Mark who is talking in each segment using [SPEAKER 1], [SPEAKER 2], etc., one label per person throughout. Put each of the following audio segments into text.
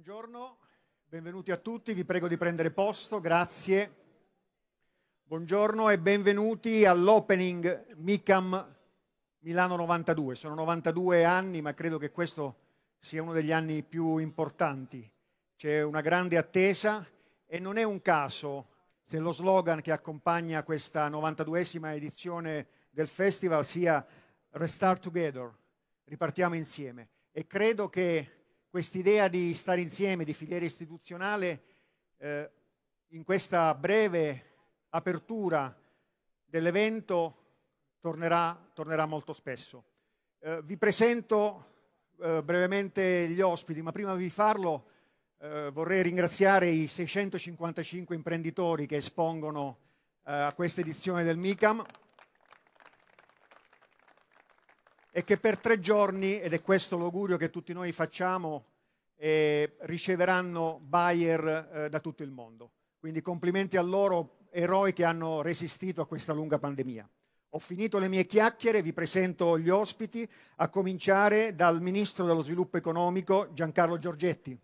[SPEAKER 1] Buongiorno, benvenuti a tutti, vi prego di prendere posto, grazie. Buongiorno e benvenuti all'opening Micam Milano 92. Sono 92 anni, ma credo che questo sia uno degli anni più importanti. C'è una grande attesa e non è un caso se lo slogan che accompagna questa 92esima edizione del festival sia Restart Together, ripartiamo insieme. E credo che quest'idea di stare insieme, di filiera istituzionale, eh, in questa breve apertura dell'evento tornerà, tornerà molto spesso. Eh, vi presento eh, brevemente gli ospiti, ma prima di farlo eh, vorrei ringraziare i 655 imprenditori che espongono eh, a questa edizione del MICAM e che per tre giorni, ed è questo l'augurio che tutti noi facciamo, eh, riceveranno Bayer eh, da tutto il mondo. Quindi complimenti a loro, eroi che hanno resistito a questa lunga pandemia. Ho finito le mie chiacchiere, vi presento gli ospiti, a cominciare dal Ministro dello Sviluppo Economico Giancarlo Giorgetti.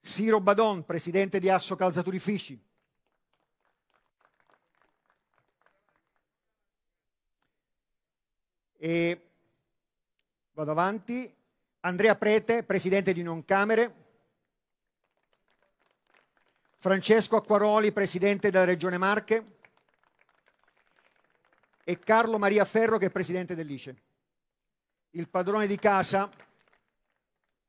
[SPEAKER 1] Siro Badon, presidente di Asso Calzaturifici. E vado avanti. Andrea Prete, presidente di Non Camere. Francesco Acquaroli, presidente della Regione Marche. E Carlo Maria Ferro, che è presidente dell'ICE. Il padrone di casa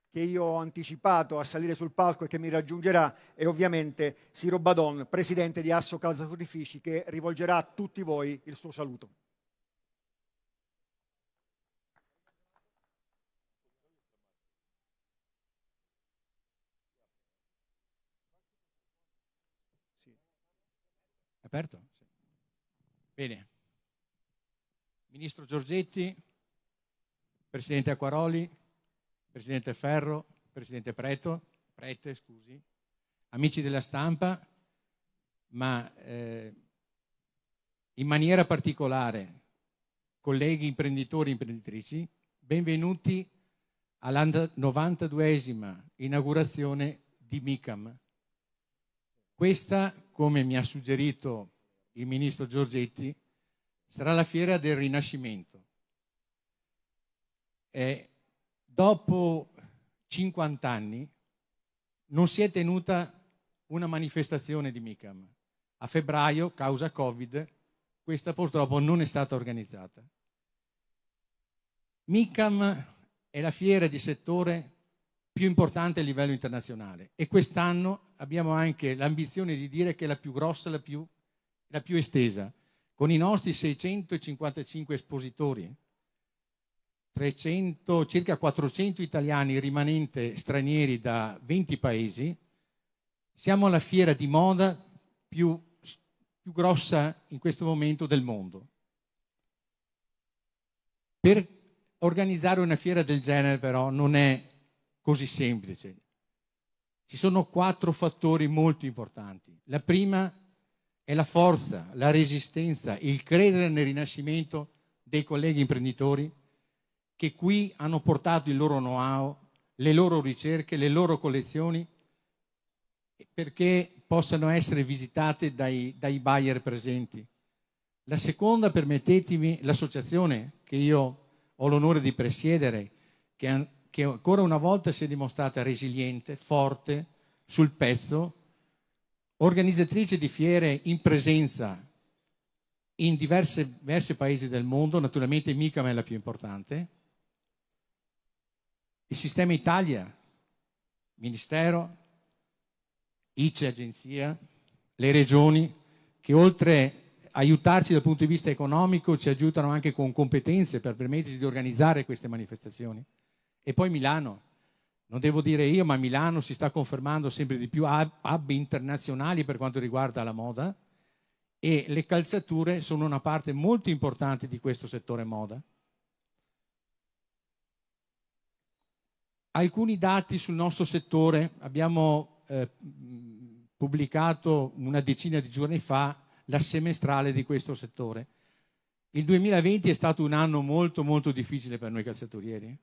[SPEAKER 1] che io ho anticipato a salire sul palco e che mi raggiungerà è ovviamente Siro Badon, presidente di Asso Calzaturifici, che rivolgerà a tutti voi il suo saluto.
[SPEAKER 2] aperto? Sì. Bene. Ministro Giorgetti, Presidente Acquaroli, Presidente Ferro, Presidente Preto, Prete, scusi, amici della stampa, ma eh, in maniera particolare colleghi imprenditori e imprenditrici, benvenuti alla 92esima inaugurazione di MICAM, questa, come mi ha suggerito il ministro Giorgetti, sarà la fiera del Rinascimento. E dopo 50 anni non si è tenuta una manifestazione di MICAM. A febbraio, causa Covid, questa purtroppo non è stata organizzata. MICAM è la fiera di settore più importante a livello internazionale e quest'anno abbiamo anche l'ambizione di dire che è la più grossa, la più, la più estesa, con i nostri 655 espositori, 300, circa 400 italiani rimanenti stranieri da 20 paesi, siamo alla fiera di moda più, più grossa in questo momento del mondo. Per organizzare una fiera del genere però non è così semplice. Ci sono quattro fattori molto importanti. La prima è la forza, la resistenza, il credere nel rinascimento dei colleghi imprenditori che qui hanno portato il loro know-how, le loro ricerche, le loro collezioni perché possano essere visitate dai, dai buyer presenti. La seconda, permettetemi, l'associazione che io ho l'onore di presiedere, che che ancora una volta si è dimostrata resiliente, forte, sul pezzo, organizzatrice di fiere in presenza in diversi, diversi paesi del mondo, naturalmente mica me la più importante, il sistema Italia, Ministero, ICE Agenzia, le regioni, che oltre aiutarci dal punto di vista economico ci aiutano anche con competenze per permetterci di organizzare queste manifestazioni. E poi Milano. Non devo dire io, ma Milano si sta confermando sempre di più hub internazionali per quanto riguarda la moda e le calzature sono una parte molto importante di questo settore moda. Alcuni dati sul nostro settore, abbiamo eh, pubblicato una decina di giorni fa la semestrale di questo settore. Il 2020 è stato un anno molto molto difficile per noi calzaturieri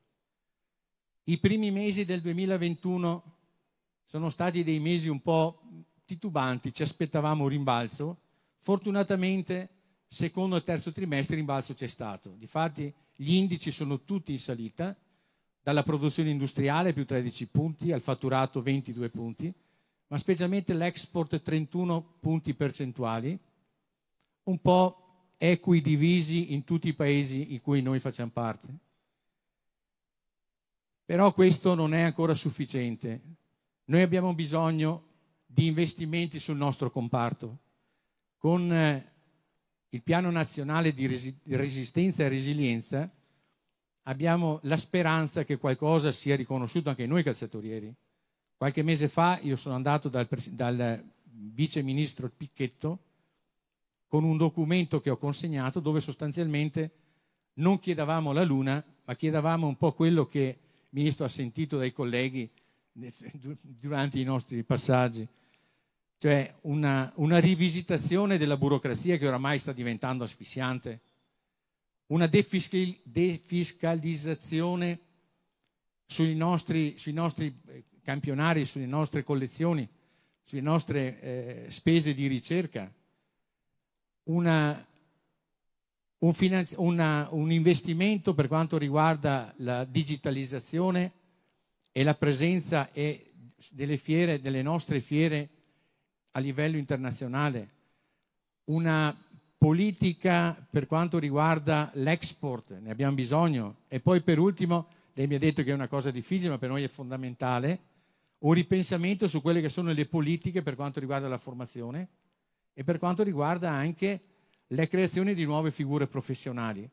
[SPEAKER 2] i primi mesi del 2021 sono stati dei mesi un po' titubanti, ci aspettavamo un rimbalzo. Fortunatamente, secondo e terzo trimestre, il rimbalzo c'è stato. Difatti, gli indici sono tutti in salita, dalla produzione industriale più 13 punti al fatturato 22 punti, ma specialmente l'export 31 punti percentuali, un po' equidivisi in tutti i paesi in cui noi facciamo parte. Però questo non è ancora sufficiente. Noi abbiamo bisogno di investimenti sul nostro comparto. Con eh, il Piano Nazionale di Resistenza e Resilienza abbiamo la speranza che qualcosa sia riconosciuto anche noi calciatorieri. Qualche mese fa io sono andato dal, dal vice ministro Picchetto con un documento che ho consegnato dove sostanzialmente non chiedavamo la luna, ma chiedavamo un po' quello che Ministro ha sentito dai colleghi durante i nostri passaggi, cioè una, una rivisitazione della burocrazia che oramai sta diventando asfissiante, una defiscal- defiscalizzazione sui nostri, sui nostri, eh, campionari, sulle nostre collezioni, sulle nostre eh, spese di ricerca, una un, finanzi- una, un investimento per quanto riguarda la digitalizzazione e la presenza e delle, fiere, delle nostre fiere a livello internazionale, una politica per quanto riguarda l'export, ne abbiamo bisogno. E poi per ultimo, lei mi ha detto che è una cosa difficile, ma per noi è fondamentale, un ripensamento su quelle che sono le politiche per quanto riguarda la formazione e per quanto riguarda anche la creazione di nuove figure professionali.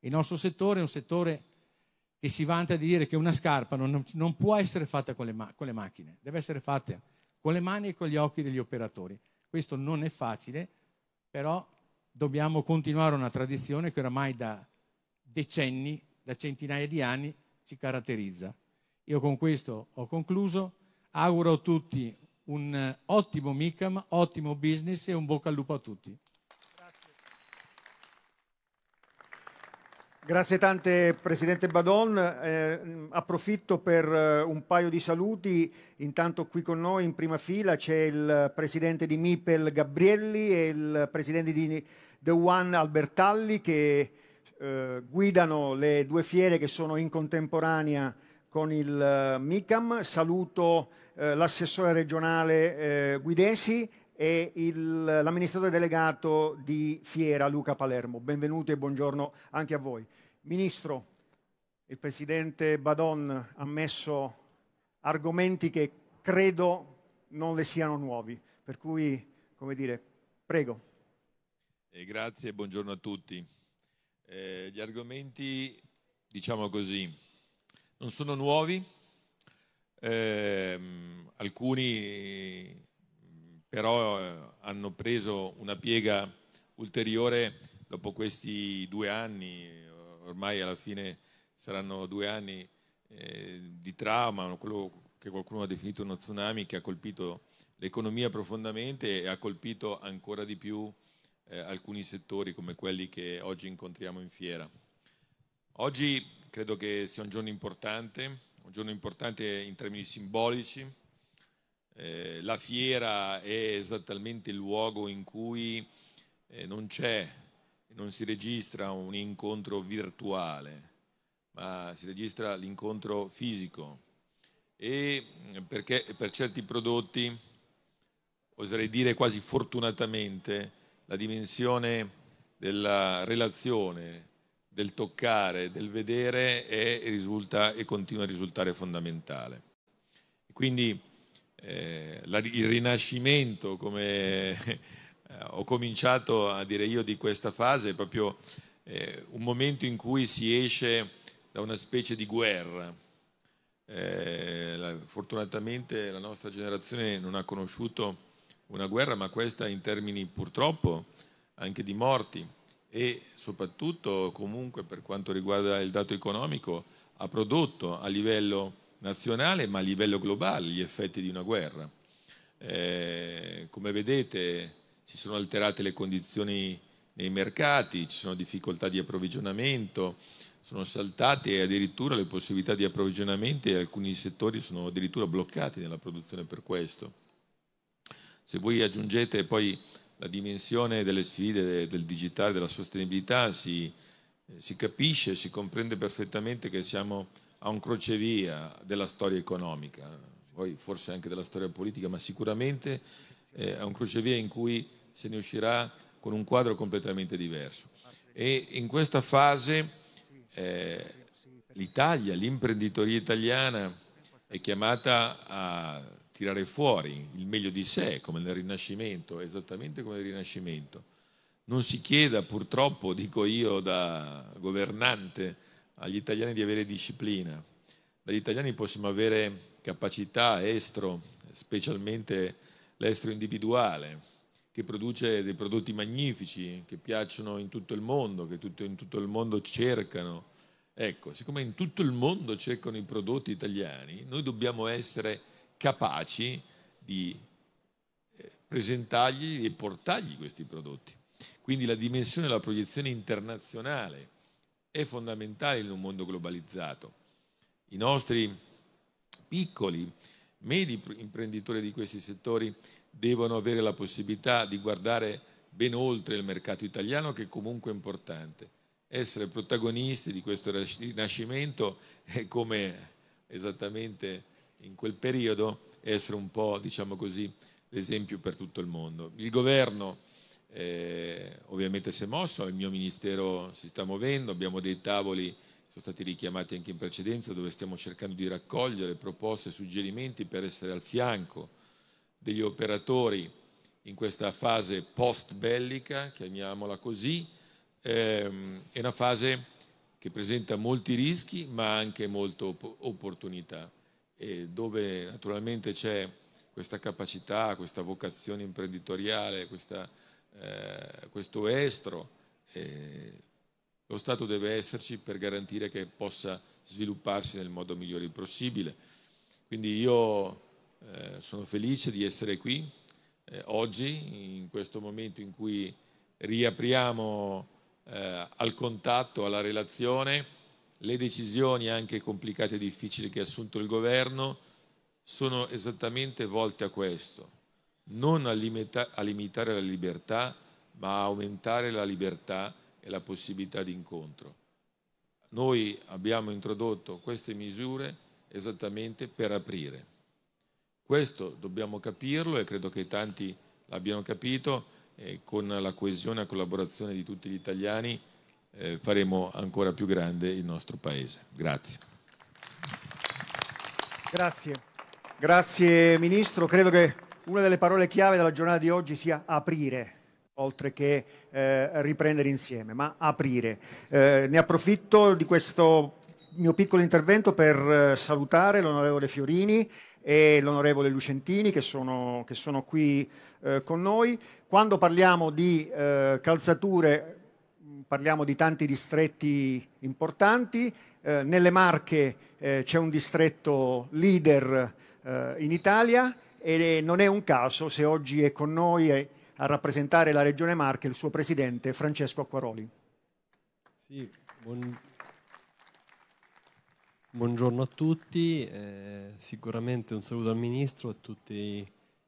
[SPEAKER 2] Il nostro settore è un settore che si vanta di dire che una scarpa non, non può essere fatta con le, ma- con le macchine, deve essere fatta con le mani e con gli occhi degli operatori. Questo non è facile, però dobbiamo continuare una tradizione che oramai da decenni, da centinaia di anni, ci caratterizza. Io con questo ho concluso. Auguro a tutti un ottimo MICAM, ottimo business e un bocca al lupo a tutti.
[SPEAKER 1] Grazie tante Presidente Badon, eh, approfitto per eh, un paio di saluti, intanto qui con noi in prima fila c'è il Presidente di Mipel Gabrielli e il Presidente di The One Albertalli che eh, guidano le due fiere che sono in contemporanea con il eh, MICAM, saluto eh, l'assessore regionale Guidesi e il, l'amministratore delegato di Fiera, Luca Palermo. Benvenuto e buongiorno anche a voi. Ministro, il presidente Badon ha messo argomenti che credo non le siano nuovi, per cui, come dire, prego.
[SPEAKER 3] Eh, grazie e buongiorno a tutti. Eh, gli argomenti, diciamo così, non sono nuovi, eh, alcuni però eh, hanno preso una piega ulteriore dopo questi due anni, eh, ormai alla fine saranno due anni eh, di trauma, quello che qualcuno ha definito uno tsunami che ha colpito l'economia profondamente e ha colpito ancora di più eh, alcuni settori come quelli che oggi incontriamo in fiera. Oggi credo che sia un giorno importante, un giorno importante in termini simbolici, eh, la fiera è esattamente il luogo in cui eh, non c'è, non si registra un incontro virtuale, ma si registra l'incontro fisico. E mm, perché per certi prodotti, oserei dire quasi fortunatamente, la dimensione della relazione, del toccare, del vedere è, risulta, e continua a risultare fondamentale. Quindi eh, la, il rinascimento, come eh, ho cominciato a dire io di questa fase, è proprio eh, un momento in cui si esce da una specie di guerra. Eh, la, fortunatamente la nostra generazione non ha conosciuto una guerra, ma questa in termini purtroppo anche di morti e soprattutto comunque per quanto riguarda il dato economico ha prodotto a livello nazionale ma a livello globale gli effetti di una guerra. Eh, come vedete si sono alterate le condizioni nei mercati, ci sono difficoltà di approvvigionamento, sono saltate addirittura le possibilità di approvvigionamento e alcuni settori sono addirittura bloccati nella produzione per questo. Se voi aggiungete poi la dimensione delle sfide del digitale, della sostenibilità, si, eh, si capisce, si comprende perfettamente che siamo a un crocevia della storia economica, poi forse anche della storia politica, ma sicuramente eh, a un crocevia in cui se ne uscirà con un quadro completamente diverso. E in questa fase eh, l'Italia, l'imprenditoria italiana è chiamata a tirare fuori il meglio di sé, come nel Rinascimento, esattamente come nel Rinascimento. Non si chieda purtroppo, dico io da governante, agli italiani di avere disciplina. Dagli italiani possiamo avere capacità estro, specialmente l'estro individuale, che produce dei prodotti magnifici, che piacciono in tutto il mondo, che tutto, in tutto il mondo cercano. Ecco, siccome in tutto il mondo cercano i prodotti italiani, noi dobbiamo essere capaci di eh, presentargli e portargli questi prodotti. Quindi la dimensione della proiezione internazionale è fondamentale in un mondo globalizzato. I nostri piccoli, medi imprenditori di questi settori devono avere la possibilità di guardare ben oltre il mercato italiano che è comunque importante. Essere protagonisti di questo rinascimento è come esattamente in quel periodo essere un po', diciamo così, l'esempio per tutto il mondo. Il governo eh, ovviamente si è mosso, il mio ministero si sta muovendo, abbiamo dei tavoli, sono stati richiamati anche in precedenza, dove stiamo cercando di raccogliere proposte e suggerimenti per essere al fianco degli operatori in questa fase post bellica, chiamiamola così, ehm, è una fase che presenta molti rischi ma anche molte op opportunità e dove naturalmente c'è questa capacità, questa vocazione imprenditoriale, questa eh, questo estro, eh, lo Stato deve esserci per garantire che possa svilupparsi nel modo migliore possibile. Quindi io eh, sono felice di essere qui eh, oggi, in questo momento in cui riapriamo eh, al contatto, alla relazione, le decisioni anche complicate e difficili che ha assunto il governo sono esattamente volte a questo, non a, limita a limitare la libertà, ma a aumentare la libertà e la possibilità di incontro. Noi abbiamo introdotto queste misure esattamente per aprire. Questo dobbiamo capirlo e credo che tanti l'abbiano capito e con la coesione e la collaborazione di tutti gli italiani eh, faremo ancora più grande il nostro Paese. Grazie.
[SPEAKER 1] Grazie. Grazie Ministro, credo che una delle parole chiave della giornata di oggi sia aprire oltre che eh, riprendere insieme, ma aprire. Eh, ne approfitto di questo mio piccolo intervento per eh, salutare l'onorevole Fiorini e l'onorevole Lucentini che sono, che sono qui eh, con noi. Quando parliamo di eh, calzature parliamo di tanti distretti importanti, eh, nelle Marche c'è un distretto leader in Italia e non è un caso se oggi è con noi a rappresentare la Regione Marche il suo presidente Francesco Acquaroli.
[SPEAKER 4] Sì, buon... Buongiorno a tutti, eh, sicuramente un saluto al Ministro, a tutti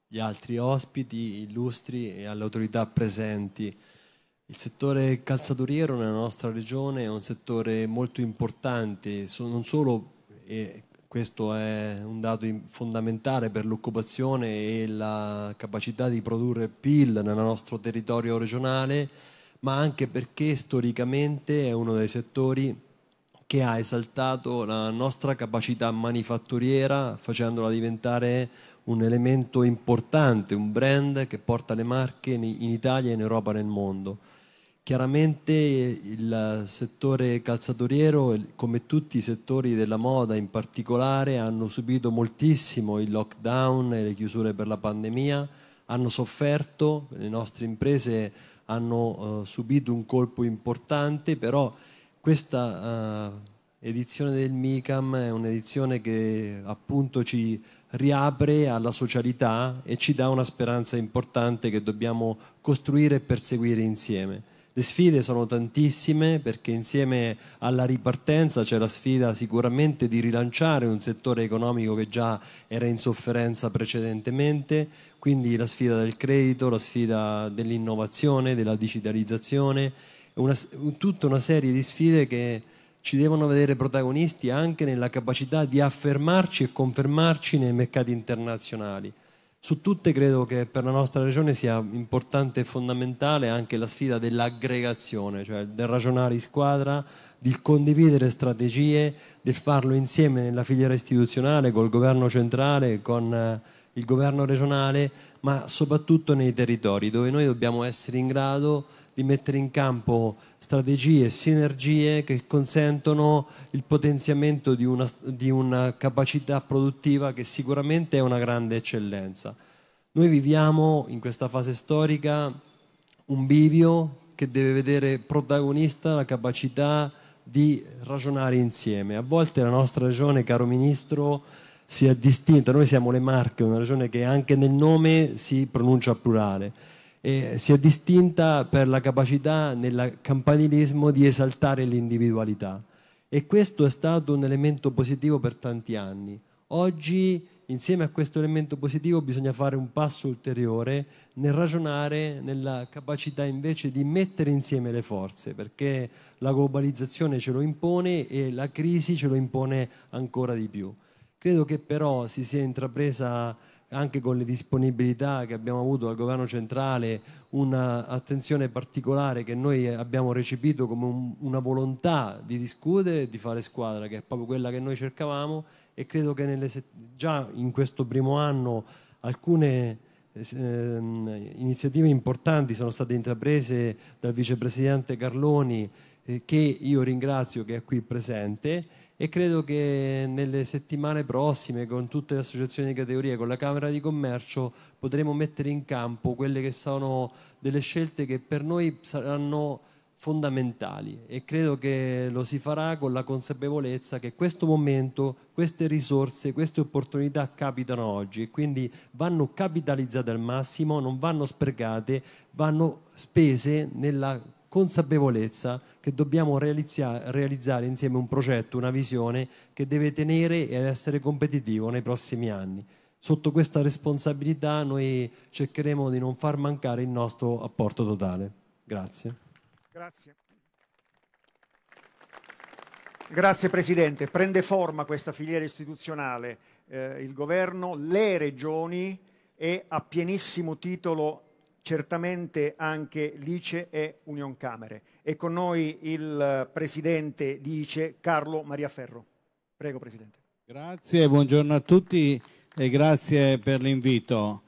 [SPEAKER 4] gli altri ospiti illustri e alle autorità presenti. Il settore calzaturiero nella nostra regione è un settore molto importante, non solo eh, questo è un dato fondamentale per l'occupazione e la capacità di produrre PIL nel nostro territorio regionale, ma anche perché storicamente è uno dei settori che ha esaltato la nostra capacità manifatturiera facendola diventare un elemento importante, un brand che porta le marche in Italia, in Europa e nel mondo. Chiaramente il settore calzaturiero, come tutti i settori della moda in particolare, hanno subito moltissimo il lockdown e le chiusure per la pandemia, hanno sofferto, le nostre imprese hanno uh, subito un colpo importante, però questa uh, edizione del MICAM è un'edizione che appunto ci riapre alla socialità e ci dà una speranza importante che dobbiamo costruire e perseguire insieme. Le sfide sono tantissime perché insieme alla ripartenza c'è la sfida sicuramente di rilanciare un settore economico che già era in sofferenza precedentemente, quindi la sfida del credito, la sfida dell'innovazione, della digitalizzazione, una, tutta una serie di sfide che ci devono vedere protagonisti anche nella capacità di affermarci e confermarci nei mercati internazionali. Su tutte credo che per la nostra regione sia importante e fondamentale anche la sfida dell'aggregazione, cioè del ragionare in squadra, del condividere strategie, del farlo insieme nella filiera istituzionale, col governo centrale, con eh, il governo regionale, ma soprattutto nei territori dove noi dobbiamo essere in grado di mettere in campo strategie, sinergie che consentono il potenziamento di una, di una capacità produttiva che sicuramente è una grande eccellenza. Noi viviamo in questa fase storica un bivio che deve vedere protagonista la capacità di ragionare insieme. A volte la nostra regione, caro Ministro, si è distinta, noi siamo le Marche, una regione che anche nel nome si pronuncia plurale eh, si è distinta per la capacità nel campanilismo di esaltare l'individualità e questo è stato un elemento positivo per tanti anni. Oggi insieme a questo elemento positivo bisogna fare un passo ulteriore nel ragionare nella capacità invece di mettere insieme le forze, perché la globalizzazione ce lo impone e la crisi ce lo impone ancora di più. Credo che però si sia intrapresa anche con le disponibilità che abbiamo avuto dal governo centrale, un'attenzione particolare che noi abbiamo recepito come un, una volontà di discutere e di fare squadra, che è proprio quella che noi cercavamo e credo che nelle, già in questo primo anno alcune eh, ehm, iniziative importanti sono state intraprese dal vicepresidente Carloni eh, che io ringrazio che è qui presente e credo che nelle settimane prossime con tutte le associazioni di categoria, con la Camera di Commercio potremo mettere in campo quelle che sono delle scelte che per noi saranno fondamentali e credo che lo si farà con la consapevolezza che questo momento, queste risorse, queste opportunità capitano oggi e quindi vanno capitalizzate al massimo, non vanno sprecate, vanno spese nella consapevolezza che dobbiamo realizzare insieme un progetto, una visione che deve tenere ed essere competitivo nei prossimi anni. Sotto questa responsabilità noi cercheremo di non far mancare il nostro apporto totale. Grazie.
[SPEAKER 5] Grazie.
[SPEAKER 1] Grazie Presidente. Prende forma questa filiera istituzionale. Eh, il Governo, le Regioni e a pienissimo titolo certamente anche l'ICE e Union Camere. E con noi il eh, presidente di ICE, Carlo Maria Ferro. Prego, presidente.
[SPEAKER 6] Grazie, buongiorno a tutti e grazie per l'invito.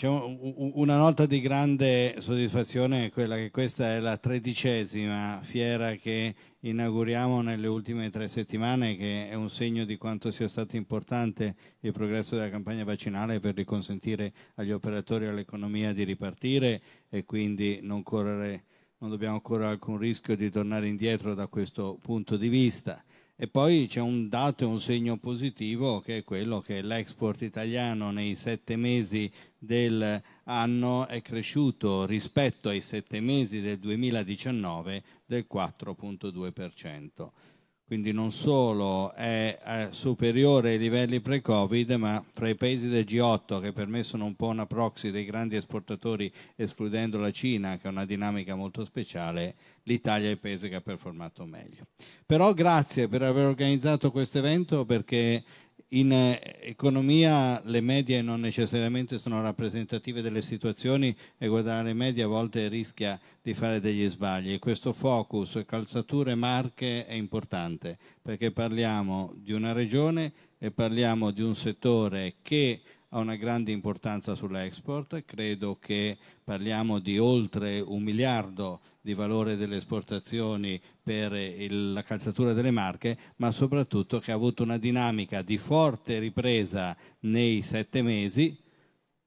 [SPEAKER 6] C'è una nota di grande soddisfazione, quella che questa è la tredicesima fiera che inauguriamo nelle ultime tre settimane, che è un segno di quanto sia stato importante il progresso della campagna vaccinale per riconsentire agli operatori e all'economia di ripartire e quindi non, correre, non dobbiamo correre alcun rischio di tornare indietro da questo punto di vista. E poi c'è un dato e un segno positivo che è quello che l'export italiano nei sette mesi dell'anno è cresciuto rispetto ai sette mesi del 2019 del 4.2% quindi non solo è superiore ai livelli pre-Covid, ma fra i paesi del G8, che per me sono un po' una proxy dei grandi esportatori, escludendo la Cina, che ha una dinamica molto speciale, l'Italia è il paese che ha performato meglio. Però grazie per aver organizzato questo evento perché in eh, economia le medie non necessariamente sono rappresentative delle situazioni e guardare le medie a volte rischia di fare degli sbagli. Questo focus calzature marche è importante perché parliamo di una regione e parliamo di un settore che ha una grande importanza sull'export, credo che parliamo di oltre un miliardo di valore delle esportazioni per il, la calzatura delle marche, ma soprattutto che ha avuto una dinamica di forte ripresa nei sette mesi,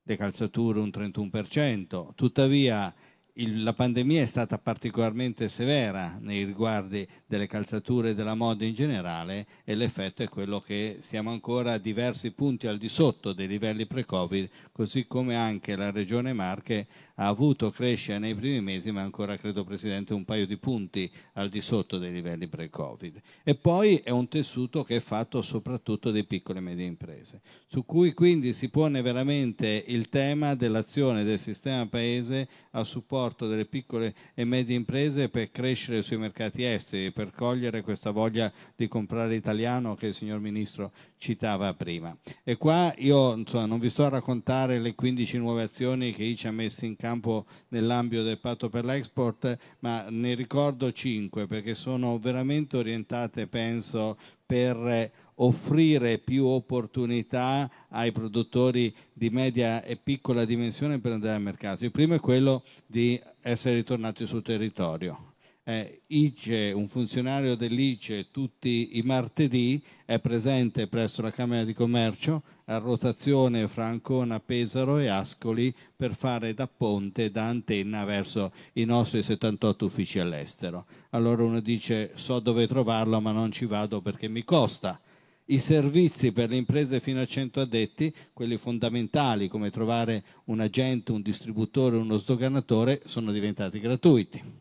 [SPEAKER 6] le calzature un 31%, tuttavia il, la pandemia è stata particolarmente severa nei riguardi delle calzature e della moda in generale e l'effetto è quello che siamo ancora a diversi punti al di sotto dei livelli pre-Covid, così come anche la Regione Marche ha avuto crescita nei primi mesi, ma ancora credo Presidente un paio di punti al di sotto dei livelli pre-Covid. E poi è un tessuto che è fatto soprattutto di piccole e medie imprese, su cui quindi si pone veramente il tema dell'azione del sistema Paese a supporto delle piccole e medie imprese per crescere sui mercati esteri, per cogliere questa voglia di comprare italiano che il signor Ministro citava prima. E qua io insomma, non vi sto a raccontare le 15 nuove azioni che ICI ha messo in campo campo nell'ambito del patto per l'export, ma ne ricordo cinque perché sono veramente orientate, penso, per offrire più opportunità ai produttori di media e piccola dimensione per andare al mercato. Il primo è quello di essere ritornati sul territorio eh, ICE, un funzionario dell'ICE tutti i martedì è presente presso la Camera di Commercio a rotazione fra Ancona, Pesaro e Ascoli per fare da ponte, da antenna verso i nostri 78 uffici all'estero. Allora uno dice so dove trovarlo ma non ci vado perché mi costa i servizi per le imprese fino a 100 addetti, quelli fondamentali come trovare un agente, un distributore, uno sdoganatore, sono diventati gratuiti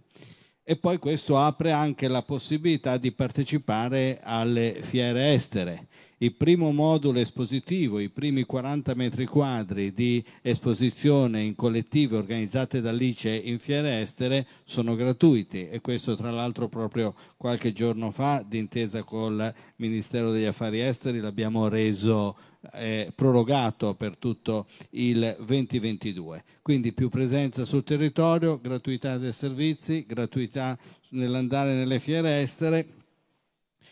[SPEAKER 6] e poi questo apre anche la possibilità di partecipare alle fiere estere il primo modulo espositivo, i primi 40 metri quadri di esposizione in collettive organizzate dall'ICE in fiere estere sono gratuiti e questo tra l'altro proprio qualche giorno fa d'intesa col Ministero degli Affari Esteri l'abbiamo reso eh, prorogato per tutto il 2022. Quindi più presenza sul territorio, gratuità dei servizi, gratuità nell'andare nelle fiere estere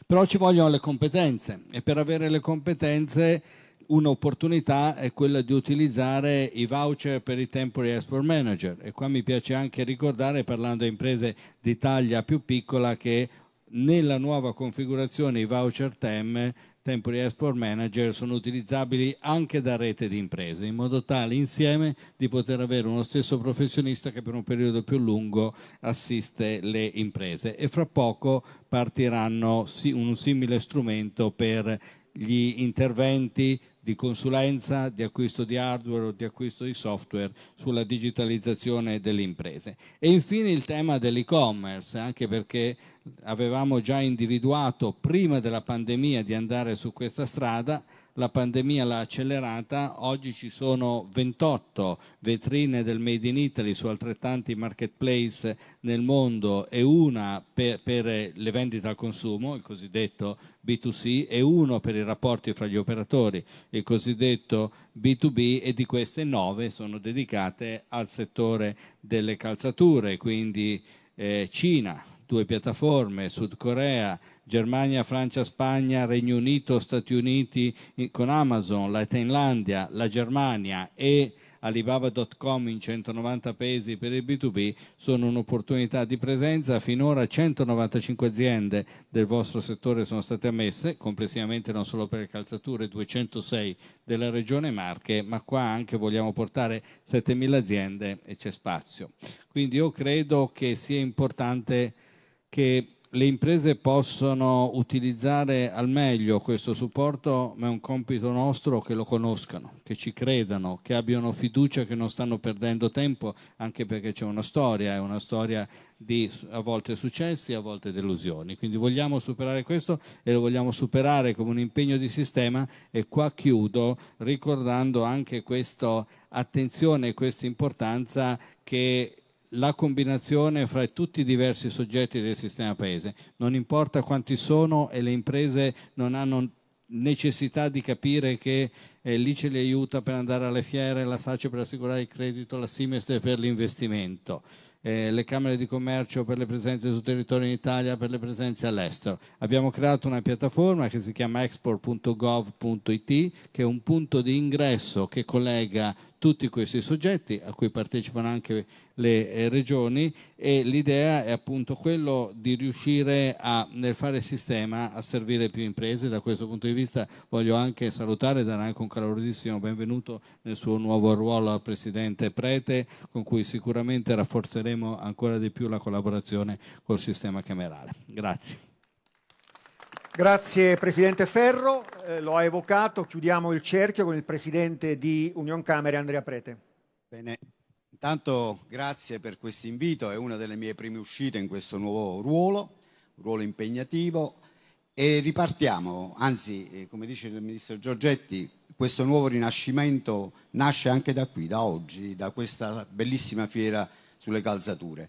[SPEAKER 6] però ci vogliono le competenze e per avere le competenze un'opportunità è quella di utilizzare i voucher per i temporary export manager e qua mi piace anche ricordare parlando a imprese di taglia più piccola che nella nuova configurazione i voucher TEM Temporary Export Manager sono utilizzabili anche da rete di imprese, in modo tale insieme di poter avere uno stesso professionista che per un periodo più lungo assiste le imprese. E fra poco partiranno un simile strumento per gli interventi di consulenza, di acquisto di hardware o di acquisto di software sulla digitalizzazione delle imprese. E infine il tema dell'e-commerce, anche perché avevamo già individuato prima della pandemia di andare su questa strada, la pandemia l'ha accelerata, oggi ci sono 28 vetrine del Made in Italy su altrettanti marketplace nel mondo e una per, per le vendite al consumo, il cosiddetto B2C, e uno per i rapporti fra gli operatori, il cosiddetto B2B, e di queste 9 sono dedicate al settore delle calzature, quindi eh, Cina, due piattaforme, Sud Corea, Germania, Francia, Spagna, Regno Unito, Stati Uniti con Amazon, la Thailandia, la Germania e Alibaba.com in 190 paesi per il B2B sono un'opportunità di presenza. Finora 195 aziende del vostro settore sono state ammesse, complessivamente non solo per le calzature 206 della regione Marche, ma qua anche vogliamo portare 7.000 aziende e c'è spazio. Quindi io credo che sia importante che le imprese possono utilizzare al meglio questo supporto, ma è un compito nostro che lo conoscano, che ci credano, che abbiano fiducia che non stanno perdendo tempo, anche perché c'è una storia, è una storia di a volte successi, a volte delusioni. Quindi vogliamo superare questo e lo vogliamo superare come un impegno di sistema e qua chiudo ricordando anche questa attenzione e questa importanza che la combinazione fra tutti i diversi soggetti del sistema paese. Non importa quanti sono e le imprese non hanno necessità di capire che eh, lì ce li aiuta per andare alle fiere, la SACE per assicurare il credito, la Simest per l'investimento. Eh, le Camere di Commercio per le presenze sul territorio in Italia, per le presenze all'estero. Abbiamo creato una piattaforma che si chiama export.gov.it, che è un punto di ingresso che collega tutti questi soggetti a cui partecipano anche le eh, regioni e l'idea è appunto quello di riuscire a, nel fare sistema a servire più imprese. Da questo punto di vista voglio anche salutare e dare anche un calorosissimo benvenuto nel suo nuovo ruolo al Presidente Prete con cui sicuramente rafforzeremo ancora di più la collaborazione col sistema camerale. Grazie.
[SPEAKER 1] Grazie Presidente Ferro, eh, lo ha evocato, chiudiamo il cerchio con il Presidente di Union Camere Andrea Prete. Bene, intanto
[SPEAKER 7] grazie per questo invito, è una delle mie prime uscite in questo nuovo ruolo, un ruolo impegnativo e ripartiamo, anzi eh, come dice il Ministro Giorgetti, questo nuovo rinascimento nasce anche da qui, da oggi, da questa bellissima fiera sulle calzature.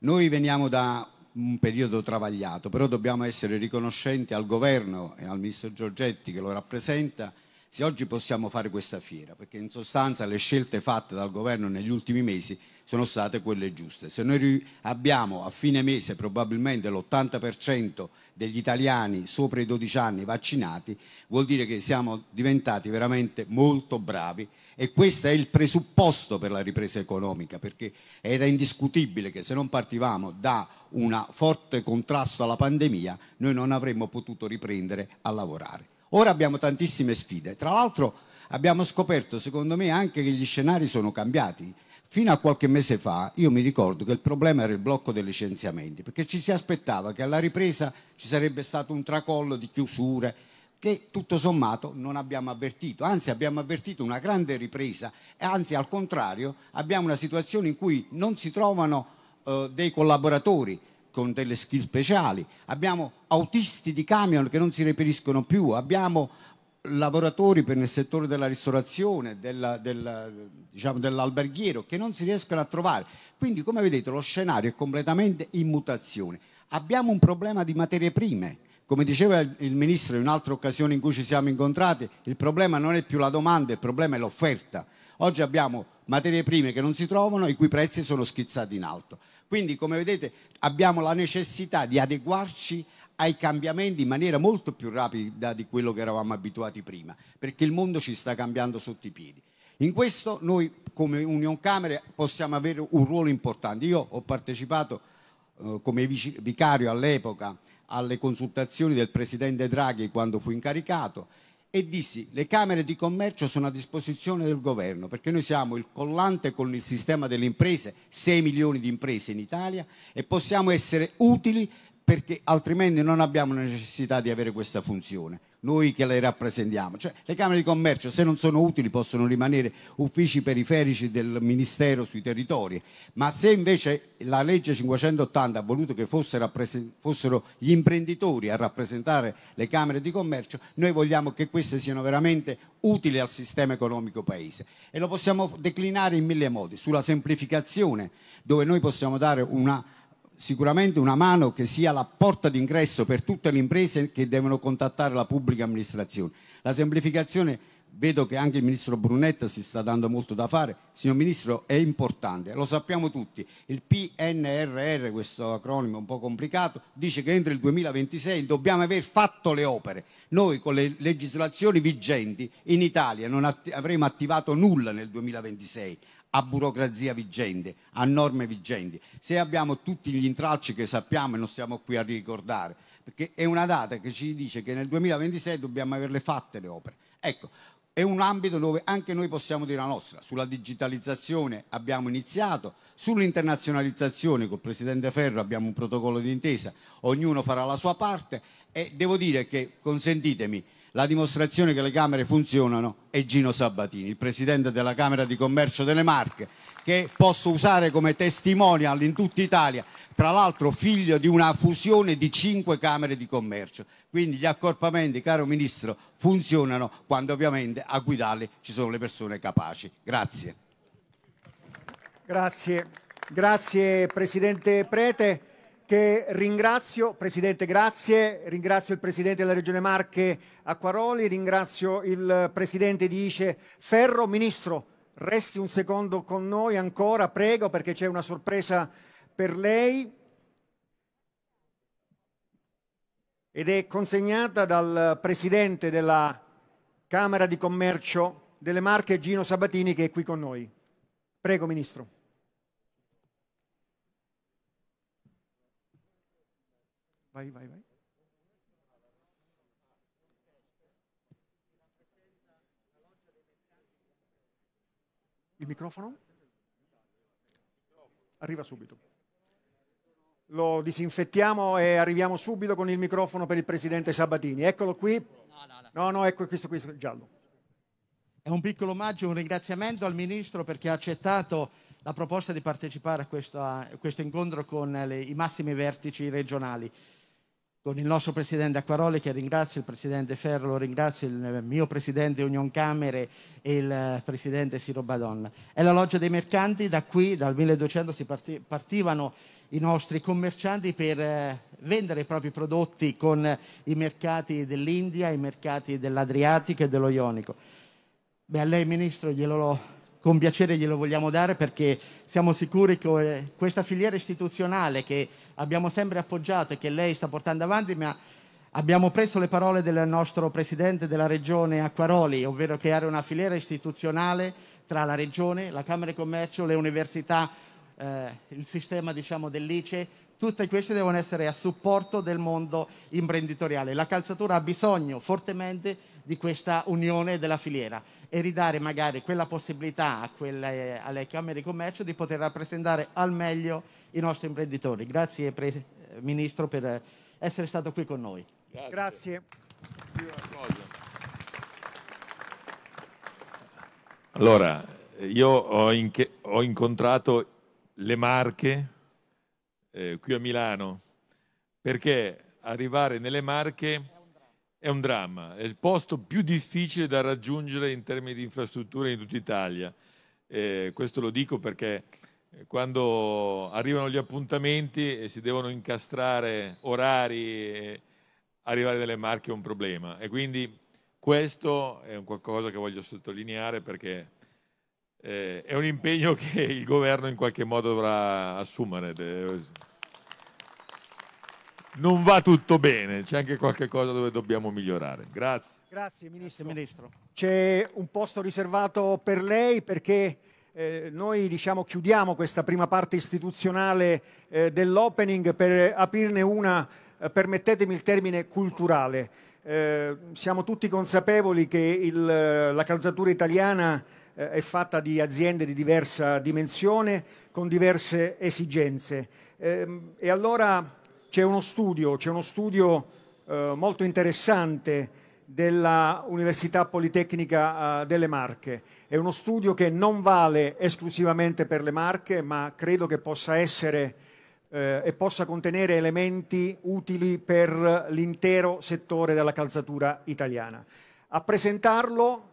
[SPEAKER 7] Noi veniamo da un periodo travagliato, però dobbiamo essere riconoscenti al governo e al ministro Giorgetti che lo rappresenta se oggi possiamo fare questa fiera, perché in sostanza le scelte fatte dal governo negli ultimi mesi sono state quelle giuste. Se noi abbiamo a fine mese probabilmente l'80% degli italiani sopra i 12 anni vaccinati, vuol dire che siamo diventati veramente molto bravi e questo è il presupposto per la ripresa economica, perché era indiscutibile che se non partivamo da un forte contrasto alla pandemia, noi non avremmo potuto riprendere a lavorare. Ora abbiamo tantissime sfide, tra l'altro abbiamo scoperto secondo me anche che gli scenari sono cambiati Fino a qualche mese fa io mi ricordo che il problema era il blocco dei licenziamenti, perché ci si aspettava che alla ripresa ci sarebbe stato un tracollo di chiusure che tutto sommato non abbiamo avvertito, anzi abbiamo avvertito una grande ripresa, e anzi al contrario abbiamo una situazione in cui non si trovano eh, dei collaboratori con delle skill speciali, abbiamo autisti di camion che non si reperiscono più, abbiamo lavoratori per il settore della ristorazione, della, della, diciamo, dell'alberghiero che non si riescono a trovare. Quindi come vedete lo scenario è completamente in mutazione. Abbiamo un problema di materie prime. Come diceva il Ministro in un'altra occasione in cui ci siamo incontrati, il problema non è più la domanda, il problema è l'offerta. Oggi abbiamo materie prime che non si trovano, e i cui prezzi sono schizzati in alto. Quindi, come vedete, abbiamo la necessità di adeguarci ai cambiamenti in maniera molto più rapida di quello che eravamo abituati prima, perché il mondo ci sta cambiando sotto i piedi. In questo noi come Union Camere possiamo avere un ruolo importante. Io ho partecipato eh, come vicario all'epoca alle consultazioni del Presidente Draghi quando fu incaricato e dissi le Camere di Commercio sono a disposizione del Governo perché noi siamo il collante con il sistema delle imprese, 6 milioni di imprese in Italia e possiamo essere utili perché altrimenti non abbiamo la necessità di avere questa funzione, noi che le rappresentiamo. Cioè, le Camere di Commercio, se non sono utili, possono rimanere uffici periferici del Ministero sui territori, ma se invece la legge 580 ha voluto che fosse fossero gli imprenditori a rappresentare le Camere di Commercio, noi vogliamo che queste siano veramente utili al sistema economico paese e lo possiamo declinare in mille modi, sulla semplificazione, dove noi possiamo dare una sicuramente una mano che sia la porta d'ingresso per tutte le imprese che devono contattare la pubblica amministrazione. La semplificazione, vedo che anche il ministro Brunetta si sta dando molto da fare, signor ministro, è importante, lo sappiamo tutti. Il PNRR, questo acronimo un po' complicato, dice che entro il 2026 dobbiamo aver fatto le opere. Noi con le legislazioni vigenti in Italia non att avremo attivato nulla nel 2026 a burocrazia vigente, a norme vigenti. Se abbiamo tutti gli intralci che sappiamo e non stiamo qui a ricordare, perché è una data che ci dice che nel 2026 dobbiamo averle fatte le opere. Ecco, è un ambito dove anche noi possiamo dire la nostra. Sulla digitalizzazione abbiamo iniziato, sull'internazionalizzazione col Presidente Ferro abbiamo un protocollo d'intesa, ognuno farà la sua parte e devo dire che, consentitemi, la dimostrazione che le Camere funzionano è Gino Sabatini, il Presidente della Camera di Commercio delle Marche, che posso usare come testimonial in tutta Italia, tra l'altro figlio di una fusione di cinque Camere di Commercio. Quindi gli accorpamenti, caro Ministro, funzionano quando ovviamente a guidarli ci sono le persone capaci. Grazie.
[SPEAKER 1] Grazie. Grazie Presidente Prete che ringrazio, Presidente, grazie, ringrazio il Presidente della Regione Marche Acquaroli, ringrazio il Presidente di ICE Ferro. Ministro, resti un secondo con noi ancora, prego, perché c'è una sorpresa per lei. Ed è consegnata dal Presidente della Camera di Commercio delle Marche, Gino Sabatini, che è qui con noi. Prego, Ministro. Vai, vai, vai. Il microfono? Arriva subito. Lo disinfettiamo e arriviamo subito con
[SPEAKER 8] il microfono per il presidente Sabatini. Eccolo qui. No, no, ecco questo, questo giallo. È un piccolo omaggio, un ringraziamento al ministro perché ha accettato la proposta di partecipare a questo, a questo incontro con le, i massimi vertici regionali con il nostro Presidente Acquaroli che ringrazio, il Presidente Ferro, ringrazio il mio Presidente Union Camere e il Presidente Siro Badon. È la loggia dei mercanti, da qui dal 1200 si partivano i nostri commercianti per eh, vendere i propri prodotti con i mercati dell'India, i mercati dell'Adriatico e dello Ionico. Beh, a lei Ministro glielo con piacere glielo vogliamo dare perché siamo sicuri che eh, questa filiera istituzionale che abbiamo sempre appoggiato e che lei sta portando avanti, ma abbiamo preso le parole del nostro Presidente della Regione Acquaroli, ovvero creare una filiera istituzionale tra la Regione, la Camera di Commercio, le università, eh, il sistema diciamo, dell'ICE, tutte queste devono essere a supporto del mondo imprenditoriale. La calzatura ha bisogno fortemente di questa unione della filiera e ridare magari quella possibilità a quelle, alle Camere di Commercio di poter rappresentare al meglio i nostri imprenditori. Grazie pre- Ministro per essere stato qui con noi.
[SPEAKER 1] Grazie.
[SPEAKER 3] Allora, io ho, inche- ho incontrato le Marche eh, qui a Milano perché arrivare nelle Marche è un dramma, è il posto più difficile da raggiungere in termini di infrastrutture in tutta Italia. Eh, questo lo dico perché eh, quando arrivano gli appuntamenti e si devono incastrare orari, arrivare dalle marche è un problema. E quindi questo è un qualcosa che voglio sottolineare perché eh, è un impegno che il governo in qualche modo dovrà assumere non va tutto bene, c'è anche qualche cosa dove dobbiamo migliorare. Grazie.
[SPEAKER 8] Grazie Ministro. ministro.
[SPEAKER 3] C'è
[SPEAKER 1] un posto riservato per lei perché eh, noi diciamo, chiudiamo questa prima parte istituzionale eh, dell'opening per aprirne una, eh, permettetemi il termine, culturale. Eh, siamo tutti consapevoli che il, eh, la calzatura italiana eh, è fatta di aziende di diversa dimensione, con diverse esigenze. Ehm, e allora c'è uno studio, c'è uno studio eh, molto interessante dell'Università Politecnica eh, delle Marche. È uno studio che non vale esclusivamente per le Marche, ma credo che possa essere eh, e possa contenere elementi utili per l'intero settore della calzatura italiana. A presentarlo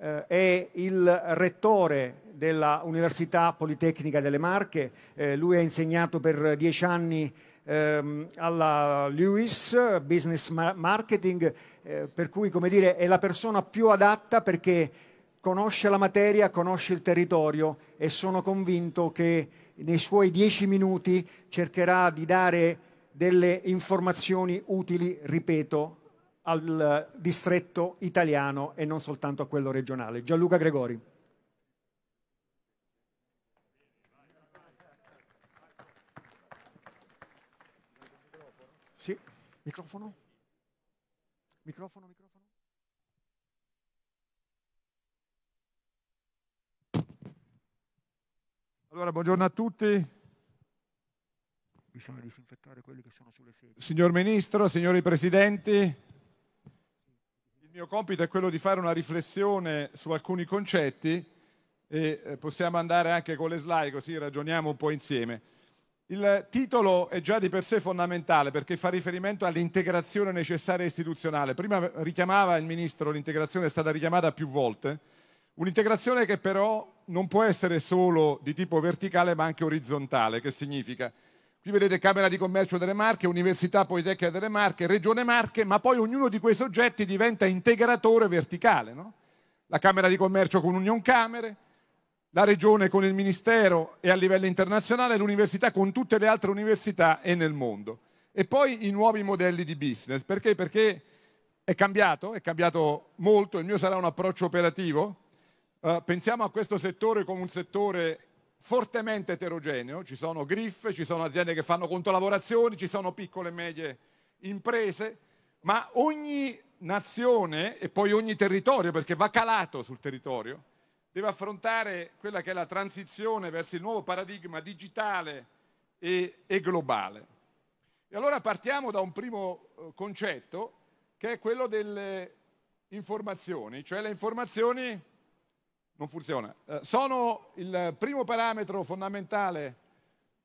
[SPEAKER 1] eh, è il rettore dell'Università Politecnica delle Marche, eh, lui ha insegnato per dieci anni ehm, alla Lewis, business marketing, eh, per cui come dire, è la persona più adatta perché conosce la materia, conosce il territorio e sono convinto che nei suoi dieci minuti cercherà di dare delle informazioni utili, ripeto, al distretto italiano e non soltanto a quello regionale. Gianluca Gregori. Microfono? Microfono, microfono.
[SPEAKER 9] Allora, buongiorno a tutti. Bisogna disinfettare quelli che sono sulle sedie. Signor Ministro, signori Presidenti, il mio compito è quello di fare una riflessione su alcuni concetti e eh, possiamo andare anche con le slide così ragioniamo un po' insieme. Il titolo è già di per sé fondamentale perché fa riferimento all'integrazione necessaria istituzionale. Prima richiamava il Ministro l'integrazione, è stata richiamata più volte. Un'integrazione che però non può essere solo di tipo verticale ma anche orizzontale, che significa? Qui vedete Camera di Commercio delle Marche, Università Politecnica delle Marche, Regione Marche, ma poi ognuno di quei soggetti diventa integratore verticale. No? La Camera di Commercio con Union Camere, la Regione con il Ministero e a livello internazionale, l'Università con tutte le altre università e nel mondo. E poi i nuovi modelli di business. Perché? Perché è cambiato, è cambiato molto, il mio sarà un approccio operativo. Uh, pensiamo a questo settore come un settore fortemente eterogeneo, ci sono griffe, ci sono aziende che fanno contolavorazioni, ci sono piccole e medie imprese, ma ogni nazione e poi ogni territorio, perché va calato sul territorio, deve affrontare quella che è la transizione verso il nuovo paradigma digitale e, e globale. E allora partiamo da un primo eh, concetto che è quello delle informazioni, cioè le informazioni non funziona, eh, sono il primo parametro fondamentale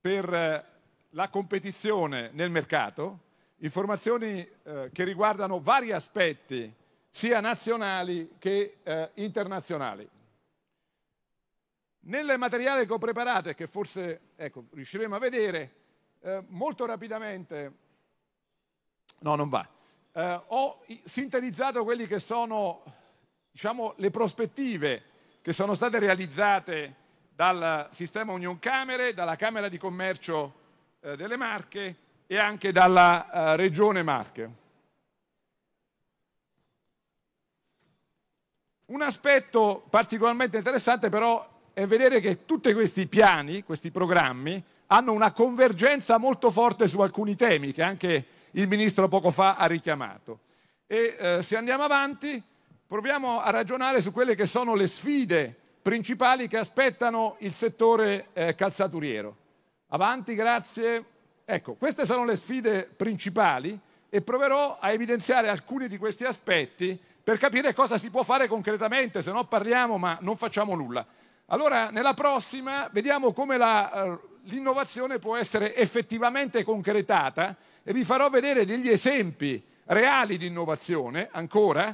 [SPEAKER 9] per eh, la competizione nel mercato, informazioni che riguardano vari aspetti sia nazionali che internazionali. Nel materiale che ho preparato e che forse ecco, riusciremo a vedere eh, molto rapidamente, no non va, eh, ho sintetizzato quelle che sono diciamo, le prospettive che sono state realizzate dal sistema Union Camere, dalla Camera di Commercio eh, delle Marche e anche dalla eh, Regione Marche. Un aspetto particolarmente interessante però è vedere che tutti questi piani, questi programmi, hanno una convergenza molto forte su alcuni temi che anche il Ministro poco fa ha richiamato. E eh, se andiamo avanti, proviamo a ragionare su quelle che sono le sfide principali che aspettano il settore eh, calzaturiero. Avanti, grazie. Ecco, queste sono le sfide principali e proverò a evidenziare alcuni di questi aspetti per capire cosa si può fare concretamente, se no parliamo ma non facciamo nulla. Allora, nella prossima vediamo come la, eh, l'innovazione può essere effettivamente concretata e vi farò vedere degli esempi reali di innovazione ancora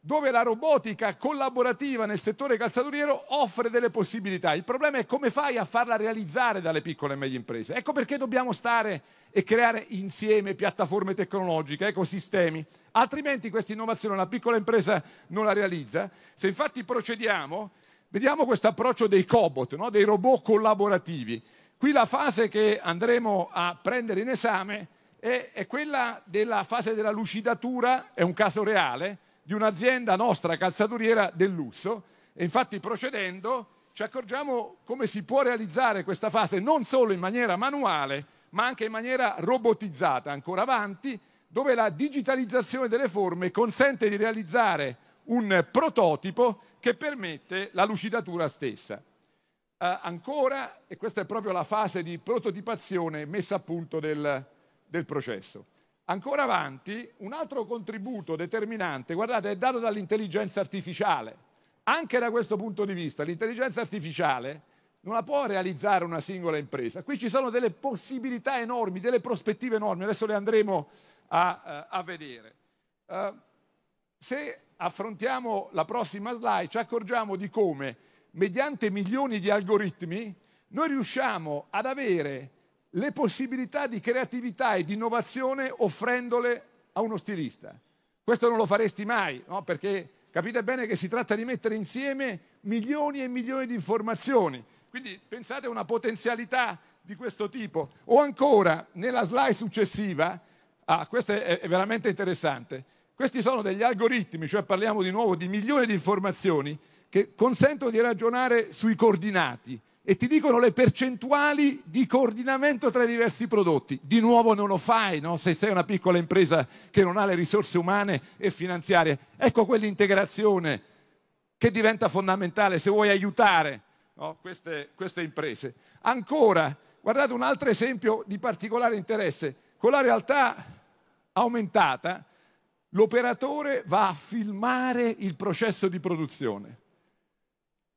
[SPEAKER 9] dove la robotica collaborativa nel settore calzaturiero offre delle possibilità. Il problema è come fai a farla realizzare dalle piccole e medie imprese. Ecco perché dobbiamo stare e creare insieme piattaforme tecnologiche, ecosistemi, altrimenti questa innovazione la piccola impresa non la realizza. Se infatti procediamo Vediamo questo approccio dei cobot, no? dei robot collaborativi. Qui la fase che andremo a prendere in esame è, è quella della fase della lucidatura, è un caso reale, di un'azienda nostra calzaturiera del lusso. E infatti procedendo ci accorgiamo come si può realizzare questa fase non solo in maniera manuale, ma anche in maniera robotizzata, ancora avanti, dove la digitalizzazione delle forme consente di realizzare un prototipo che permette la lucidatura stessa. Uh, ancora, e questa è proprio la fase di prototipazione messa a punto del, del processo. Ancora avanti, un altro contributo determinante, guardate, è dato dall'intelligenza artificiale. Anche da questo punto di vista, l'intelligenza artificiale non la può realizzare una singola impresa. Qui ci sono delle possibilità enormi, delle prospettive enormi, adesso le andremo a, eh, a vedere. Uh, se affrontiamo la prossima slide, ci accorgiamo di come, mediante milioni di algoritmi, noi riusciamo ad avere le possibilità di creatività e di innovazione offrendole a uno stilista. Questo non lo faresti mai, no? perché capite bene che si tratta di mettere insieme milioni e milioni di informazioni. Quindi pensate a una potenzialità di questo tipo. O ancora, nella slide successiva, ah, questa è veramente interessante, questi sono degli algoritmi, cioè parliamo di nuovo di milioni di informazioni che consentono di ragionare sui coordinati e ti dicono le percentuali di coordinamento tra i diversi prodotti. Di nuovo non lo fai no? se sei una piccola impresa che non ha le risorse umane e finanziarie. Ecco quell'integrazione che diventa fondamentale se vuoi aiutare no? queste, queste imprese. Ancora, guardate un altro esempio di particolare interesse. Con la realtà aumentata l'operatore va a filmare il processo di produzione.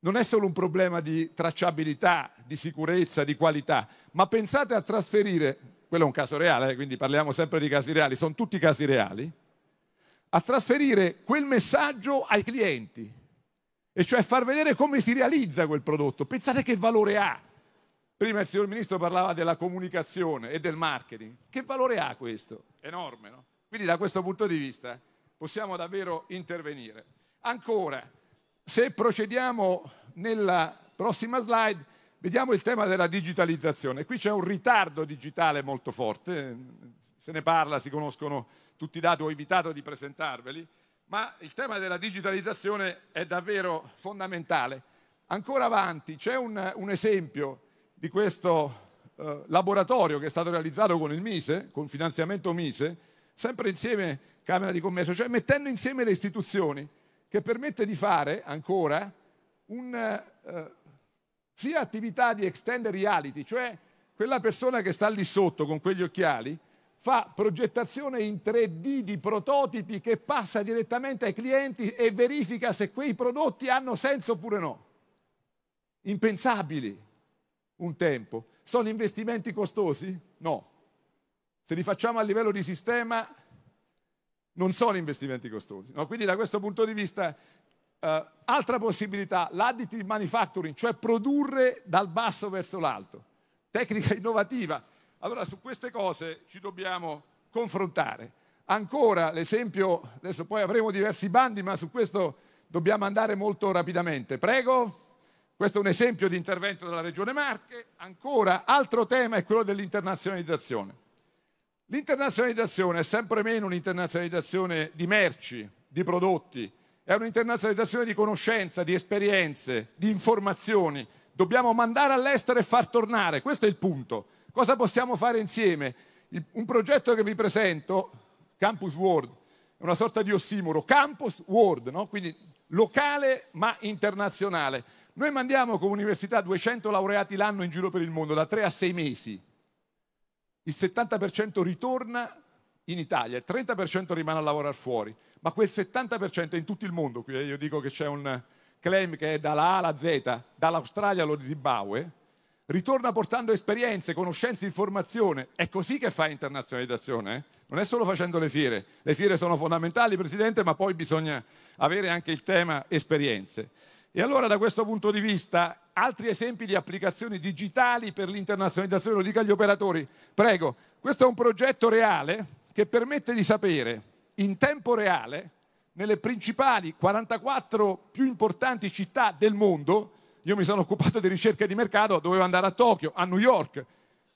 [SPEAKER 9] Non è solo un problema di tracciabilità, di sicurezza, di qualità, ma pensate a trasferire, quello è un caso reale, eh, quindi parliamo sempre di casi reali, sono tutti casi reali, a trasferire quel messaggio ai clienti, e cioè far vedere come si realizza quel prodotto. Pensate che valore ha. Prima il signor Ministro parlava della comunicazione e del marketing. Che valore ha questo? Enorme, no? Quindi da questo punto di vista possiamo davvero intervenire. Ancora, se procediamo nella prossima slide, vediamo il tema della digitalizzazione. Qui c'è un ritardo digitale molto forte, se ne parla, si conoscono tutti i dati, ho evitato di presentarveli, ma il tema della digitalizzazione è davvero fondamentale. Ancora avanti, c'è un, un esempio di questo eh, laboratorio che è stato realizzato con il Mise, con finanziamento Mise, sempre insieme Camera di Commercio, cioè mettendo insieme le istituzioni, che permette di fare ancora un, eh, sia attività di extended reality, cioè quella persona che sta lì sotto con quegli occhiali fa progettazione in 3D di prototipi che passa direttamente ai clienti e verifica se quei prodotti hanno senso oppure no. Impensabili un tempo. Sono investimenti costosi? No se li facciamo a livello di sistema, non sono investimenti costosi. No? Quindi da questo punto di vista, eh, altra possibilità, l'additive manufacturing, cioè produrre dal basso verso l'alto, tecnica innovativa. Allora su queste cose ci dobbiamo confrontare. Ancora l'esempio, adesso poi avremo diversi bandi, ma su questo dobbiamo andare molto rapidamente. Prego. Questo è un esempio di intervento della Regione Marche. Ancora, altro tema è quello dell'internazionalizzazione. L'internazionalizzazione è sempre meno un'internazionalizzazione di merci, di prodotti, è un'internazionalizzazione di conoscenza, di esperienze, di informazioni. Dobbiamo mandare all'estero e far tornare, questo è il punto. Cosa possiamo fare insieme? un progetto che vi presento, Campus World, è una sorta di ossimoro, Campus World, no? quindi locale ma internazionale. Noi mandiamo come università 200 laureati l'anno in giro per il mondo, da 3 a 6 mesi, il 70% ritorna in Italia, il 30% rimane a lavorare fuori, ma quel 70% è in tutto il mondo. Qui eh, io dico che c'è un claim che è dalla A alla Z, dall'Australia allo Zimbabwe, ritorna portando esperienze, conoscenze, informazione. È così che fa internazionalizzazione, eh? non è solo facendo le fiere. Le fiere sono fondamentali, Presidente, ma poi bisogna avere anche il tema esperienze. E allora da questo punto di vista altri esempi di applicazioni digitali per l'internazionalizzazione, lo dica agli operatori. Prego, questo è un progetto reale che permette di sapere in tempo reale nelle principali 44 più importanti città del mondo, io mi sono occupato di ricerca di mercato, dovevo andare a Tokyo, a New York,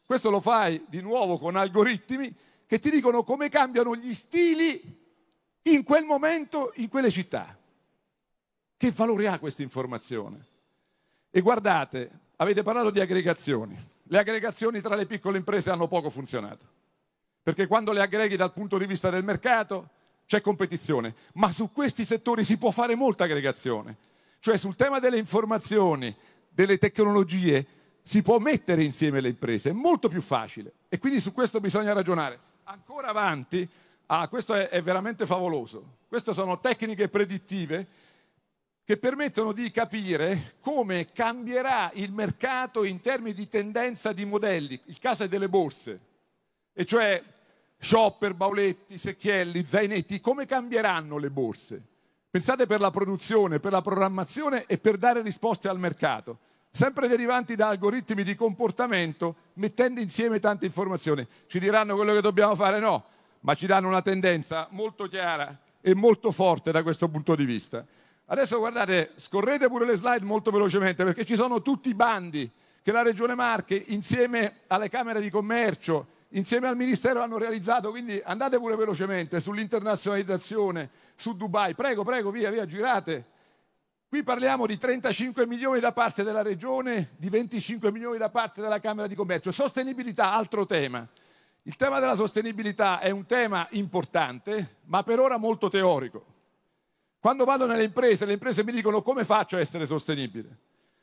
[SPEAKER 9] questo lo fai di nuovo con algoritmi che ti dicono come cambiano gli stili in quel momento in quelle città. Che valore ha questa informazione? E guardate, avete parlato di aggregazioni. Le aggregazioni tra le piccole imprese hanno poco funzionato, perché quando le aggreghi dal punto di vista del mercato c'è competizione, ma su questi settori si può fare molta aggregazione, cioè sul tema delle informazioni, delle tecnologie, si può mettere insieme le imprese, è molto più facile e quindi su questo bisogna ragionare. Ancora avanti, ah, questo è, è veramente favoloso, queste sono tecniche predittive che permettono di capire come cambierà il mercato in termini di tendenza di modelli, il caso è delle borse, e cioè Shopper, Bauletti, Secchielli, Zainetti, come cambieranno le borse? Pensate per la produzione, per la programmazione e per dare risposte al mercato, sempre derivanti da algoritmi di comportamento, mettendo insieme tante informazioni. Ci diranno quello che dobbiamo fare? No, ma ci danno una tendenza molto chiara e molto forte da questo punto di vista. Adesso guardate, scorrete pure le slide molto velocemente perché ci sono tutti i bandi che la Regione Marche insieme alle Camere di Commercio, insieme al Ministero hanno realizzato, quindi andate pure velocemente sull'internazionalizzazione, su Dubai, prego, prego, via, via, girate. Qui parliamo di 35 milioni da parte della Regione, di 25 milioni da parte della Camera di Commercio. Sostenibilità, altro tema. Il tema della sostenibilità è un tema importante, ma per ora molto teorico. Quando vado nelle imprese, le imprese mi dicono come faccio a essere sostenibile.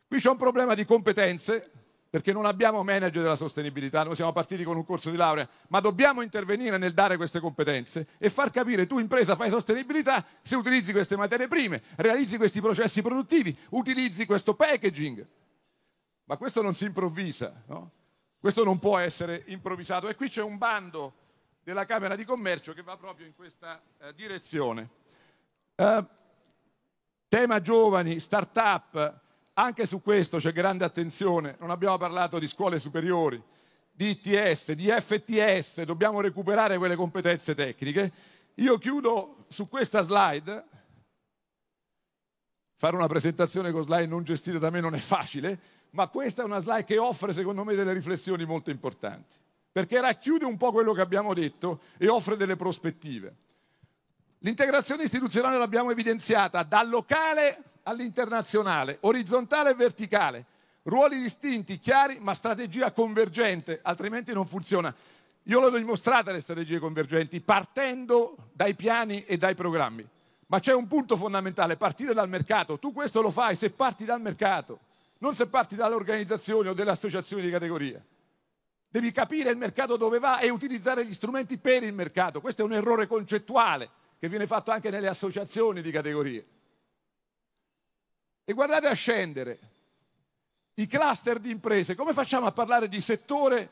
[SPEAKER 9] Qui c'è un problema di competenze, perché non abbiamo manager della sostenibilità, noi siamo partiti con un corso di laurea, ma dobbiamo intervenire nel dare queste competenze e far capire tu impresa fai sostenibilità se utilizzi queste materie prime, realizzi questi processi produttivi, utilizzi questo packaging. Ma questo non si improvvisa, no? questo non può essere improvvisato. E qui c'è un bando della Camera di Commercio che va proprio in questa eh, direzione. Eh, tema giovani, start-up, anche su questo c'è grande attenzione, non abbiamo parlato di scuole superiori, di ITS, di FTS, dobbiamo recuperare quelle competenze tecniche. Io chiudo su questa slide, fare una presentazione con slide non gestite da me non è facile, ma questa è una slide che offre secondo me delle riflessioni molto importanti, perché racchiude un po' quello che abbiamo detto e offre delle prospettive. L'integrazione istituzionale l'abbiamo evidenziata dal locale all'internazionale, orizzontale e verticale, ruoli distinti, chiari, ma strategia convergente, altrimenti non funziona. Io l'ho dimostrata le strategie convergenti, partendo dai piani e dai programmi. Ma c'è un punto fondamentale, partire dal mercato. Tu questo lo fai se parti dal mercato, non se parti dalle organizzazioni o dalle associazioni di categoria. Devi capire il mercato dove va e utilizzare gli strumenti per il mercato. Questo è un errore concettuale che viene fatto anche nelle associazioni di categorie. E guardate a scendere i cluster di imprese. Come facciamo a parlare di settore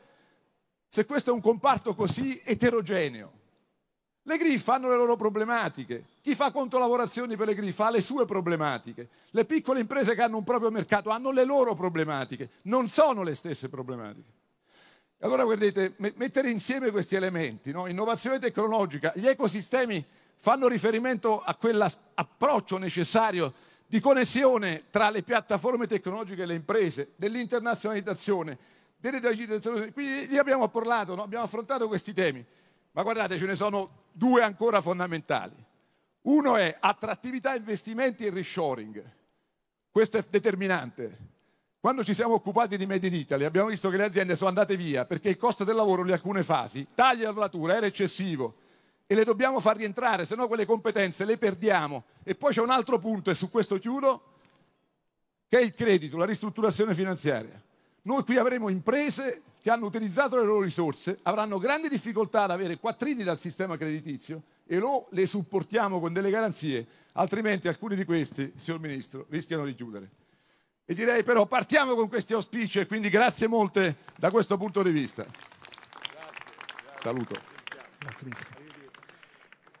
[SPEAKER 9] se questo è un comparto così eterogeneo? Le GRIF hanno le loro problematiche, chi fa contolavorazioni per le GRIF ha le sue problematiche, le piccole imprese che hanno un proprio mercato hanno le loro problematiche, non sono le stesse problematiche. Allora guardate, mettere insieme questi elementi, no? innovazione tecnologica, gli ecosistemi fanno riferimento a quell'approccio necessario di connessione tra le piattaforme tecnologiche e le imprese, dell'internazionalizzazione, dell'edigitazione. Quindi lì abbiamo parlato, no? abbiamo affrontato questi temi, ma guardate ce ne sono due ancora fondamentali. Uno è attrattività, investimenti e reshoring. Questo è determinante. Quando ci siamo occupati di Made in Italy abbiamo visto che le aziende sono andate via perché il costo del lavoro in alcune fasi, taglia la lavoratura era eccessivo, e le dobbiamo far rientrare, se no quelle competenze le perdiamo. E poi c'è un altro punto, e su questo chiudo, che è il credito, la ristrutturazione finanziaria. Noi qui avremo imprese che hanno utilizzato le loro risorse, avranno grandi difficoltà ad avere quattrini dal sistema creditizio e lo le supportiamo con delle garanzie, altrimenti alcuni di questi, signor Ministro, rischiano di chiudere. E direi però partiamo con questi auspici e quindi grazie molte da questo punto di vista. Saluto. Grazie,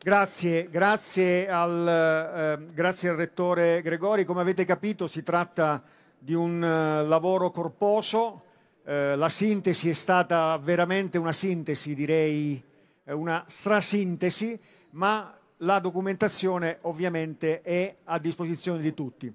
[SPEAKER 1] Grazie, grazie al, eh, grazie al, Rettore Gregori. Come avete capito si tratta di un eh, lavoro corposo, eh, la sintesi è stata veramente una sintesi, direi eh, una strasintesi, ma la documentazione ovviamente è a disposizione di tutti.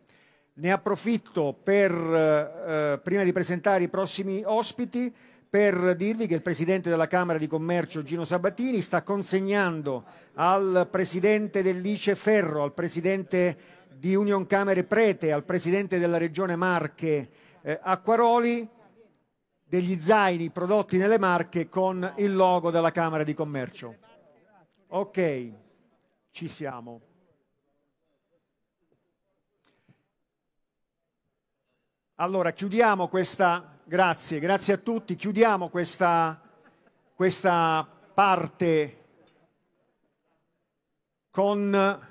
[SPEAKER 1] Ne approfitto per, eh, eh, prima di presentare i prossimi ospiti, per dirvi che il Presidente della Camera di Commercio Gino Sabatini sta consegnando al Presidente dell'Ice Ferro, al Presidente di Union Camere Prete, al Presidente della Regione Marche eh, Acquaroli degli zaini prodotti nelle Marche con il logo della Camera di Commercio. Ok, ci siamo. Allora, chiudiamo questa Grazie, grazie a tutti. Chiudiamo questa, questa parte con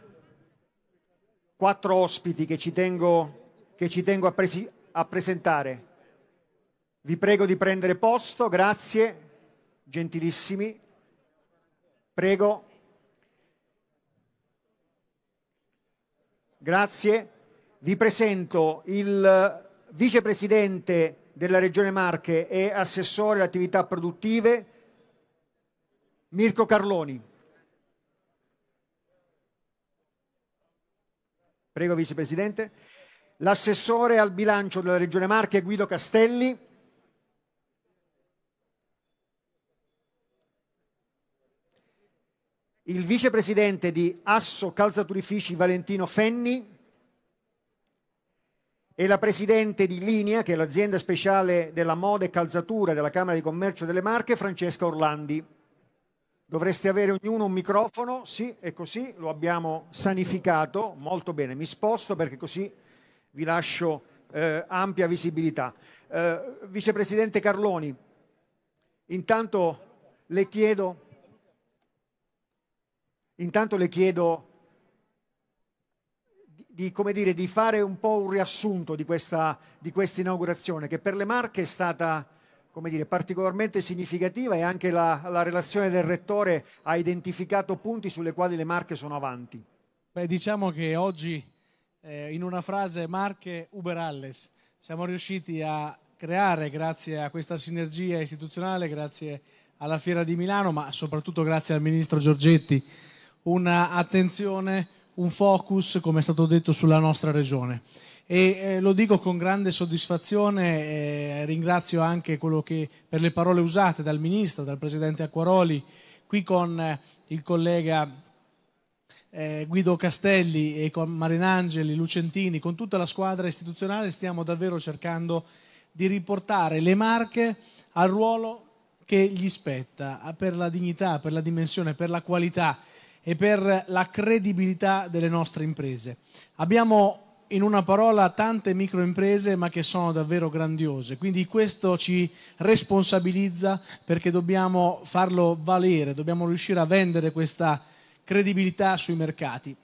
[SPEAKER 1] quattro ospiti che ci tengo, che ci tengo a, presi, a presentare. Vi prego di prendere posto, grazie, gentilissimi. Prego. Grazie. Vi presento il vicepresidente della Regione Marche e assessore alle attività produttive, Mirko Carloni. Prego, Vicepresidente. L'assessore al bilancio della Regione Marche, Guido Castelli. Il Vicepresidente di Asso Calzaturifici, Valentino Fenni e la presidente di Linea, che è l'azienda speciale della moda e calzatura della Camera di Commercio delle Marche, Francesca Orlandi. Dovreste avere ognuno un microfono, sì, è così, lo abbiamo sanificato, molto bene, mi sposto perché così vi lascio eh, ampia visibilità. Eh, Vicepresidente Carloni, intanto le chiedo, intanto le chiedo di, dire, di, fare un po' un riassunto di questa, di questa inaugurazione, che per le Marche è stata dire, particolarmente significativa e anche la, la, relazione del Rettore ha identificato punti sulle quali
[SPEAKER 10] le Marche sono avanti. Beh, diciamo che oggi, eh, in una frase, Marche Uber Alles, siamo riusciti a creare, grazie a questa sinergia istituzionale, grazie alla Fiera di Milano, ma soprattutto grazie al Ministro Giorgetti, un'attenzione un focus, come è stato detto, sulla nostra regione. E eh, lo dico con grande soddisfazione, eh, ringrazio anche che, per le parole usate dal Ministro, dal Presidente Acquaroli, qui con eh, il collega eh, Guido Castelli e con Marinangeli, Lucentini, con tutta la squadra istituzionale stiamo davvero cercando di riportare le marche al ruolo che gli spetta, per la dignità, per la dimensione, per la qualità e per la credibilità delle nostre imprese. Abbiamo in una parola tante microimprese ma che sono davvero grandiose, quindi questo ci responsabilizza perché dobbiamo farlo valere, dobbiamo riuscire a vendere questa credibilità sui mercati.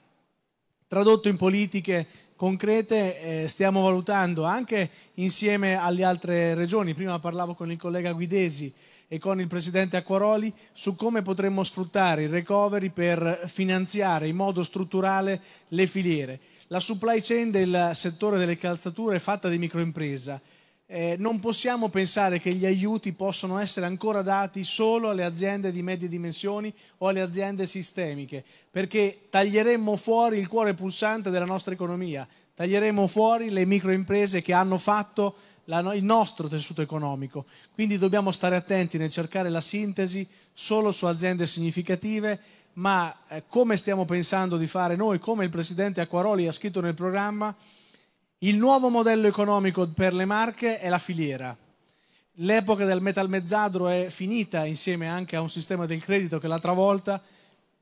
[SPEAKER 10] Tradotto in politiche, concrete eh, stiamo valutando anche insieme alle altre regioni. Prima parlavo con il collega Guidesi e con il presidente Acquaroli su come potremmo sfruttare il recovery per finanziare in modo strutturale le filiere. La supply chain del settore delle calzature è fatta di microimpresa eh, non possiamo pensare che gli aiuti possono essere ancora dati solo alle aziende di medie dimensioni o alle aziende sistemiche, perché taglieremmo fuori il cuore pulsante della nostra economia, taglieremmo fuori le microimprese che hanno fatto la, il nostro tessuto economico. Quindi dobbiamo stare attenti nel cercare la sintesi solo su aziende significative, ma eh, come stiamo pensando di fare noi, come il Presidente Acquaroli ha scritto nel programma, il nuovo modello economico per le marche è la filiera. L'epoca del metalmezzadro è finita insieme anche a un sistema del credito che l'altra volta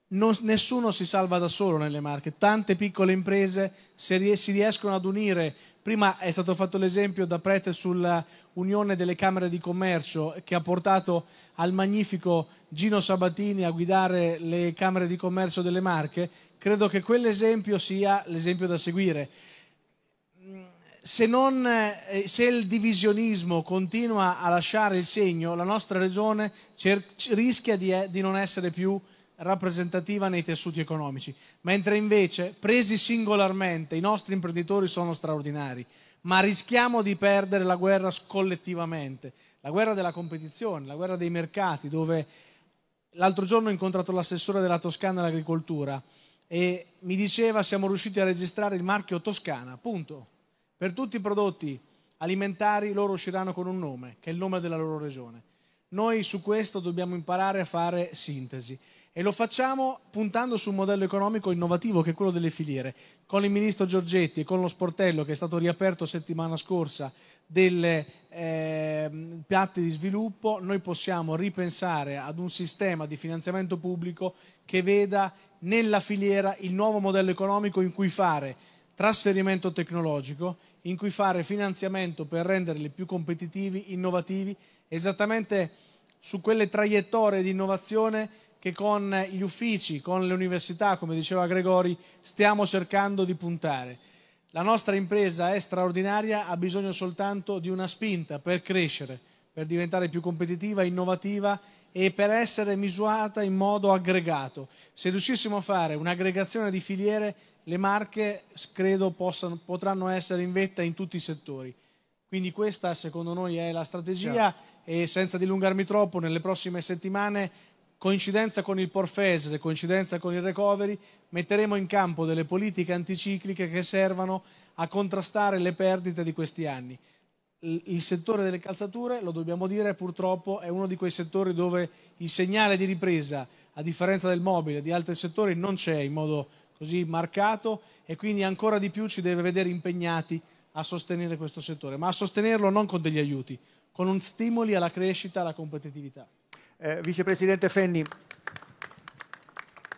[SPEAKER 10] Non, nessuno si salva da solo nelle marche, tante piccole imprese si, si riescono ad unire. Prima è stato fatto l'esempio da Prete sull'unione delle Camere di Commercio che ha portato al magnifico Gino Sabatini a guidare le Camere di Commercio delle Marche. Credo che quell'esempio sia l'esempio da seguire se, non, eh, se, il divisionismo continua a lasciare il segno, la nostra regione rischia di, eh, di non essere più rappresentativa nei tessuti economici, mentre invece, presi singolarmente, i nostri imprenditori sono straordinari, ma rischiamo di perdere la guerra collettivamente, la guerra della competizione, la guerra dei mercati, dove l'altro giorno ho incontrato l'assessore della Toscana all'agricoltura e mi diceva siamo riusciti a registrare il marchio Toscana, punto per tutti i prodotti alimentari loro usciranno con un nome, che è il nome della loro regione. Noi su questo dobbiamo imparare a fare sintesi e lo facciamo puntando su un modello economico innovativo che è quello delle filiere. Con il ministro Giorgetti e con lo sportello che è stato riaperto settimana scorsa delle eh, piatti di sviluppo, noi possiamo ripensare ad un sistema di finanziamento pubblico che veda nella filiera il nuovo modello economico in cui fare trasferimento tecnologico in cui fare finanziamento per renderli più competitivi, innovativi, esattamente su quelle traiettorie di innovazione che con gli uffici, con le università, come diceva Gregori, stiamo cercando di puntare. La nostra impresa è straordinaria, ha bisogno soltanto di una spinta per crescere, per diventare più competitiva, innovativa e per essere misurata in modo aggregato. Se riuscissimo a fare un'aggregazione di filiere, le marche credo possano, potranno essere in vetta in tutti i settori. Quindi questa secondo noi è la strategia Chiaro. e senza dilungarmi troppo, nelle prossime settimane, coincidenza con il Porfes, coincidenza con il Recovery, metteremo in campo delle politiche anticicliche che servano a contrastare le perdite di questi anni il settore delle calzature, lo dobbiamo dire, purtroppo è uno di quei settori dove il segnale di ripresa, a differenza del mobile e di altri settori, non c'è in modo così marcato e quindi ancora di più ci deve vedere impegnati a sostenere questo settore, ma a sostenerlo non con degli aiuti, con un stimoli alla crescita, alla competitività.
[SPEAKER 1] Eh, Vicepresidente Fenni,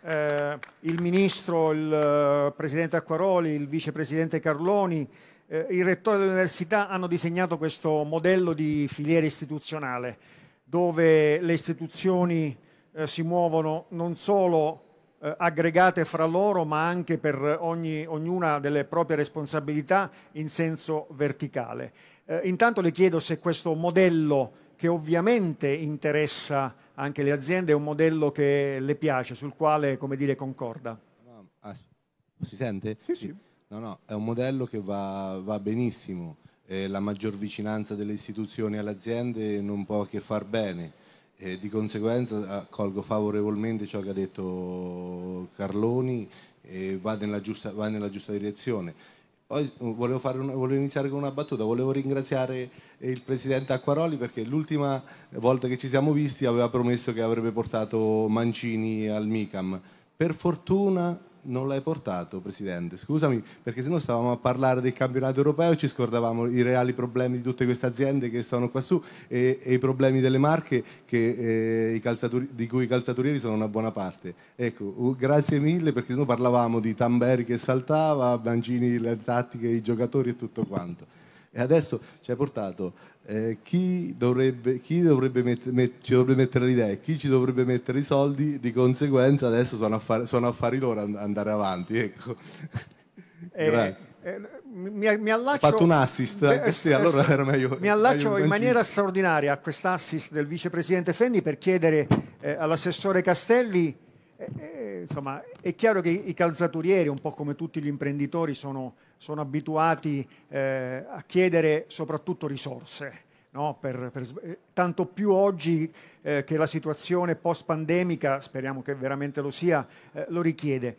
[SPEAKER 1] eh, il Ministro, il eh, Presidente Acquaroli, il Vicepresidente Carloni, eh, il rettore dell'università hanno disegnato questo modello di filiera istituzionale dove le istituzioni eh, si muovono non solo eh, aggregate fra loro ma anche per ogni, ognuna delle proprie responsabilità in senso verticale. Eh, intanto le chiedo se questo modello che ovviamente interessa anche le aziende è un modello che le piace, sul quale dire, concorda.
[SPEAKER 5] Ah, si sente? Sì, sì. No, no, è un modello che va, va benissimo. Eh, la maggior vicinanza delle istituzioni alle aziende non può che far bene. E eh, di conseguenza accolgo ah, favorevolmente ciò che ha detto Carloni e va nella giusta, va nella giusta direzione. Poi uh, volevo, un, volevo, iniziare con una battuta, volevo ringraziare eh, il presidente Acquaroli perché l'ultima volta che ci siamo visti aveva promesso che avrebbe portato Mancini al MICAM. Per fortuna non l'hai portato, Presidente. Scusami, perché se no stavamo a parlare del campionato europeo e ci scordavamo i reali problemi di tutte queste aziende che sono quassù e, e i problemi delle marche che, eh, i di cui i calzaturieri sono una buona parte. Ecco, grazie mille perché se no parlavamo di Tamberi che saltava, Bangini, le tattiche, i giocatori e tutto quanto. E adesso ci hai portato eh, chi, dovrebbe, chi dovrebbe met- met- ci dovrebbe mettere le idee, chi ci dovrebbe mettere i soldi, di conseguenza adesso sono, affari, sono affari loro and- andare avanti. Ecco. Eh, Grazie.
[SPEAKER 1] Eh, mi, mi allaccio, Ho fatto un assist, beh, sì, eh, allora era meglio. Mi allaccio meglio in maniera straordinaria a quest'assist del vicepresidente Fenni per chiedere eh, all'assessore Castelli eh, eh, insomma, è chiaro che i calzaturieri, un po' come tutti gli imprenditori, sono, sono abituati eh, a chiedere soprattutto risorse. No, per, per, eh, tanto più oggi eh, che la situazione post-pandemica, speriamo che veramente lo sia, eh, lo richiede.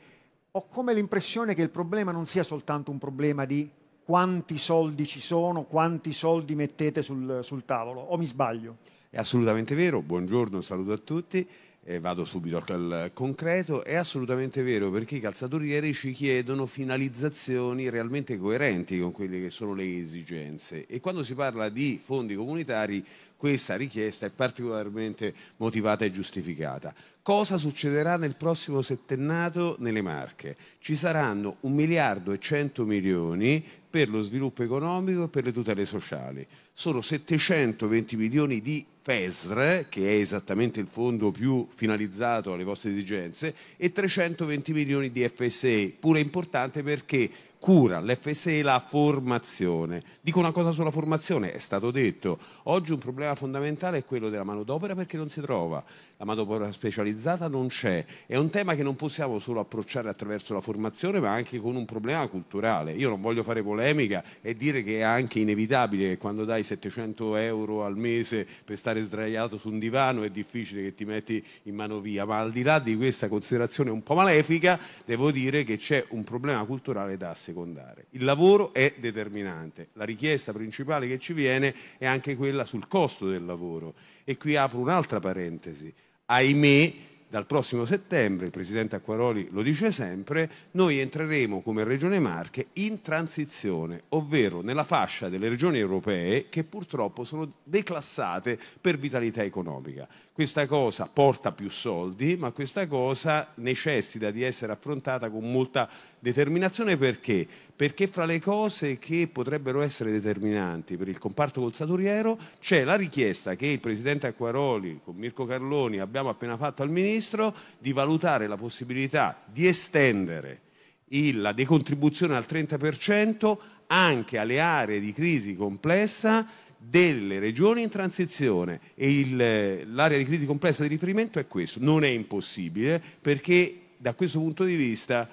[SPEAKER 1] Ho come l'impressione che il problema non sia soltanto un problema di quanti soldi ci sono, quanti soldi mettete sul, sul tavolo, o mi sbaglio?
[SPEAKER 11] È assolutamente vero, buongiorno, saluto a tutti eh, vado subito al concreto, è assolutamente vero perché i calzatori ieri ci chiedono finalizzazioni realmente coerenti con quelle che sono le esigenze e quando si parla di fondi comunitari questa richiesta è particolarmente motivata e giustificata. Cosa succederà nel prossimo settennato nelle Marche? Ci saranno 1 miliardo e 100 milioni per lo sviluppo economico e per le tutele sociali. Sono 720 milioni di FESR, che è esattamente il fondo più finalizzato alle vostre esigenze, e 320 milioni di FSE, pure importante perché cura, l'FSE la formazione. Dico una cosa sulla formazione, è stato detto, oggi un problema fondamentale è quello della manodopera perché non si trova, la manodopera specializzata non c'è, è un tema che non possiamo solo approcciare attraverso la formazione ma anche con un problema culturale. Io non voglio fare polemica e dire che è anche inevitabile che quando dai 700 euro al mese per stare sdraiato su un divano è difficile che ti metti in mano via, ma al di là di questa considerazione un po' malefica devo dire che c'è un problema culturale da assecondare secondare. Il lavoro è determinante, la richiesta principale che ci viene è anche quella sul costo del lavoro e qui apro un'altra parentesi. Ahimè, dal prossimo settembre, il Presidente Acquaroli lo dice sempre, noi entreremo come Regione Marche in transizione, ovvero nella fascia delle regioni europee che purtroppo sono declassate per vitalità economica. Questa cosa porta più soldi, ma questa cosa necessita di essere affrontata con molta determinazione perché? perché fra le cose che potrebbero essere determinanti per il comparto colsaturiero c'è la richiesta che il Presidente Acquaroli con Mirko Carloni abbiamo appena fatto al Ministro di valutare la possibilità di estendere il, la decontribuzione al 30% anche alle aree di crisi complessa delle regioni in transizione e l'area di crisi complessa di riferimento è questo. Non è impossibile perché da questo punto di vista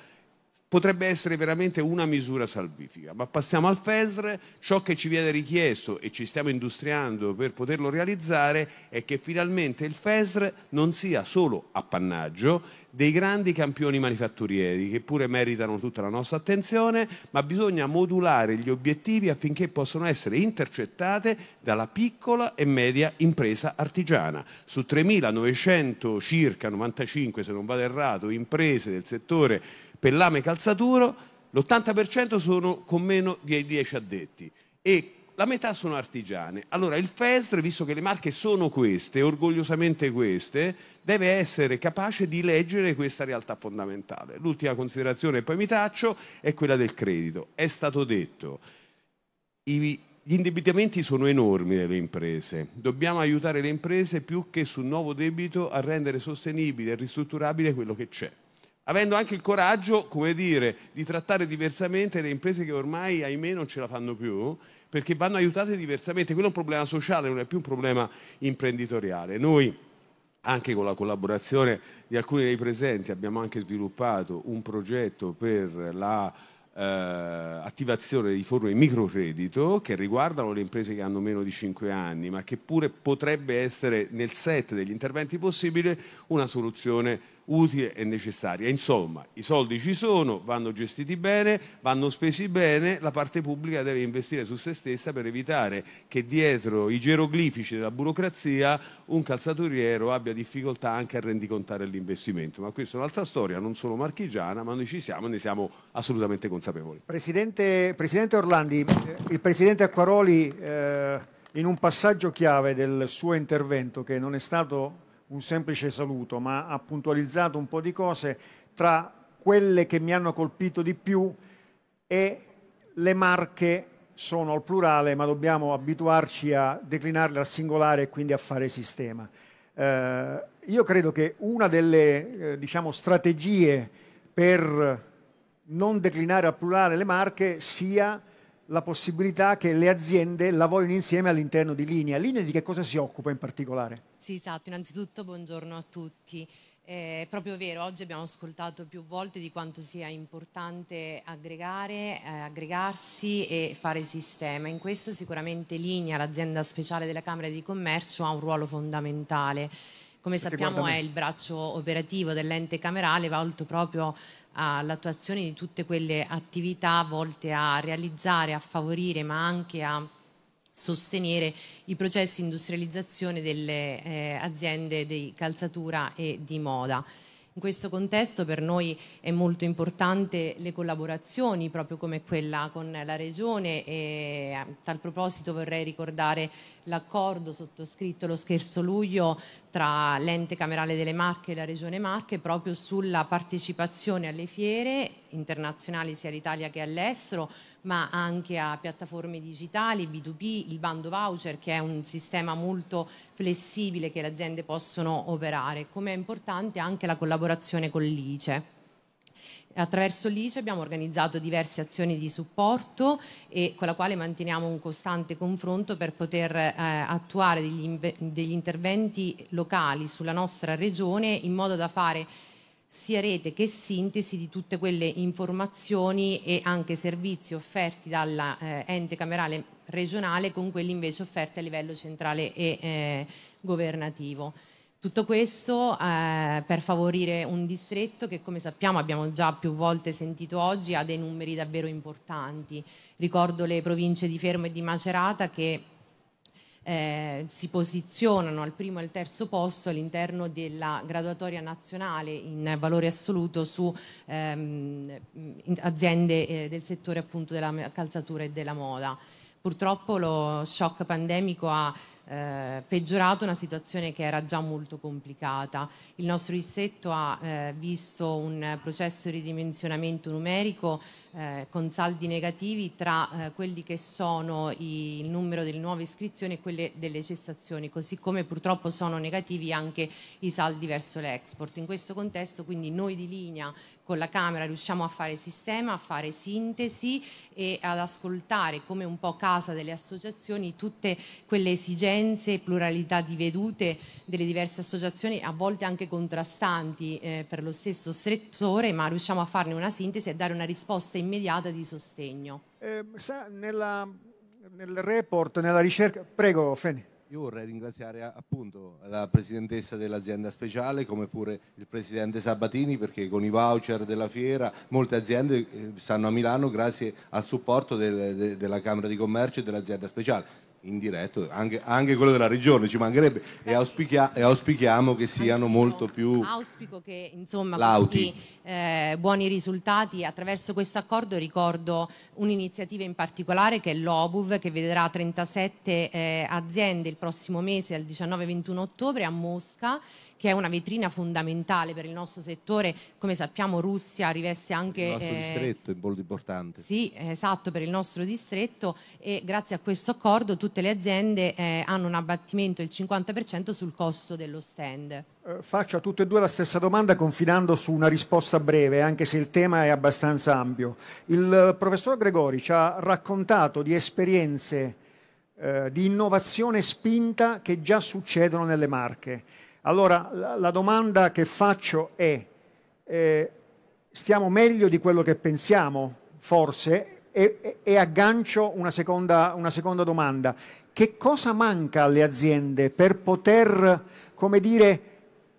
[SPEAKER 11] potrebbe essere veramente una misura salvifica. Ma passiamo al FESR, ciò che ci viene richiesto e ci stiamo industriando per poterlo realizzare è che finalmente il FESR non sia solo appannaggio dei grandi campioni manifatturieri che pure meritano tutta la nostra attenzione, ma bisogna modulare gli obiettivi affinché possano essere intercettate dalla piccola e media impresa artigiana. Su 3.900 circa 95 se non vado errato imprese del settore Pellame Calzaturo, l'80% sono con meno di 10 addetti e la metà sono artigiane. Allora il FESR, visto che le marche sono queste, orgogliosamente queste, deve essere capace di leggere questa realtà fondamentale. L'ultima considerazione, e poi mi taccio, è quella del credito. È stato detto, i, gli indebitamenti sono enormi delle imprese, dobbiamo aiutare le imprese più che sul nuovo debito a rendere sostenibile e ristrutturabile quello che c'è avendo anche il coraggio, come dire, di trattare diversamente le imprese che ormai, ahimè, non ce la fanno più, perché vanno aiutate diversamente. Quello è un problema sociale, non è più un problema imprenditoriale. Noi, anche con la collaborazione di alcuni dei presenti, abbiamo anche sviluppato un progetto per la eh, attivazione di forme di microcredito che riguardano le imprese che hanno meno di 5 anni, ma che pure potrebbe essere nel set degli interventi possibili una soluzione utile e necessaria. Insomma, i soldi ci sono, vanno gestiti bene, vanno spesi bene, la parte pubblica deve investire su se stessa per evitare che dietro i geroglifici della burocrazia un calzaturiero abbia difficoltà anche a rendicontare l'investimento. Ma questa è un'altra storia, non solo marchigiana, ma noi ci siamo e ne siamo assolutamente consapevoli.
[SPEAKER 1] Presidente, Presidente Orlandi, il Presidente Acquaroli eh, in un passaggio chiave del suo intervento che non è stato un semplice saluto, ma ha puntualizzato un po' di cose tra quelle che mi hanno colpito di più e le marche sono al plurale, ma dobbiamo abituarci a declinarle al singolare e quindi a fare sistema. Eh, io credo che una delle eh, diciamo, strategie per non declinare al plurale le marche sia la possibilità che le aziende lavorino insieme all'interno di Linea. Linea di che cosa si occupa in particolare?
[SPEAKER 12] Sì, esatto. Innanzitutto buongiorno a tutti. È proprio vero, oggi abbiamo ascoltato più volte di quanto sia importante aggregare, eh, aggregarsi e fare sistema. In questo sicuramente Linea, l'azienda speciale della Camera di Commercio, ha un ruolo fondamentale come sappiamo è il braccio operativo dell'ente camerale volto proprio all'attuazione di tutte quelle attività volte a realizzare, a favorire, ma anche a sostenere i processi di industrializzazione delle eh, aziende di calzatura e di moda. In questo contesto per noi è molto importante le collaborazioni, proprio come quella con la Regione e a tal proposito vorrei ricordare l'accordo sottoscritto lo scherzo luglio tra l'ente camerale delle Marche e la Regione Marche proprio sulla partecipazione alle fiere internazionali sia all'Italia che all'estero, ma anche a piattaforme digitali, B2B, il bando voucher che è un sistema molto flessibile che le aziende possono operare, come è importante anche la collaborazione con l'ICE. Attraverso l'ICE abbiamo organizzato diverse azioni di supporto e con la quale manteniamo un costante confronto per poter eh, attuare degli, degli interventi locali sulla nostra regione in modo da fare sia rete che sintesi di tutte quelle informazioni e anche servizi offerti dall'ente eh, camerale regionale con quelli invece offerti a livello centrale e eh, governativo. Tutto questo eh, per favorire un distretto che, come sappiamo, abbiamo già più volte sentito oggi, ha dei numeri davvero importanti. Ricordo le province di Fermo e di Macerata che eh, si posizionano al primo e al terzo posto all'interno della graduatoria nazionale in valore assoluto su ehm, aziende eh, del settore appunto della calzatura e della moda. Purtroppo lo shock pandemico ha eh, peggiorato una situazione che era già molto complicata. Il nostro dissetto ha eh, visto un processo di ridimensionamento numerico eh, con saldi negativi tra eh, quelli che sono i, il numero delle nuove iscrizioni e quelle delle cessazioni, così come purtroppo sono negativi anche i saldi verso l'export. In questo contesto quindi noi di linea con la Camera riusciamo a fare sistema, a fare sintesi e ad ascoltare come un po' casa delle associazioni tutte quelle esigenze, pluralità di vedute delle diverse associazioni, a volte anche contrastanti eh, per lo stesso settore, ma riusciamo a farne una sintesi e a dare una risposta immediata di sostegno. Eh, sa,
[SPEAKER 5] nella, nel report, nella ricerca... Prego, Feni. Io vorrei ringraziare appunto la presidentessa dell'azienda speciale come pure il presidente Sabatini perché con i voucher della fiera molte aziende eh, stanno a Milano grazie al supporto del, de, della Camera di Commercio e dell'azienda speciale in diretto, anche, anche, quello della regione, ci mancherebbe e, auspichia, e auspichiamo che siano molto più
[SPEAKER 12] Auspico che insomma lauti. questi eh, buoni risultati attraverso questo accordo ricordo un'iniziativa in particolare che è l'OBUV che vedrà 37 eh, aziende il prossimo mese, dal 19-21 ottobre a Mosca che è una vetrina fondamentale per il nostro settore, come sappiamo Russia riveste anche... Il nostro eh, distretto
[SPEAKER 5] è molto importante.
[SPEAKER 12] Sì, esatto, per il nostro distretto e grazie a questo accordo tutte le aziende eh, hanno un abbattimento del 50% sul costo dello stand. Eh,
[SPEAKER 1] faccio a tutte e due la stessa domanda confidando su una risposta breve, anche se il tema è abbastanza ampio. Il eh, professor Gregori ci ha raccontato di esperienze eh, di innovazione spinta che già succedono nelle marche. Allora la, domanda che faccio è, eh, stiamo meglio di quello che pensiamo, forse, e, e, e aggancio una seconda, una seconda, domanda. Che cosa manca alle aziende per poter, come dire,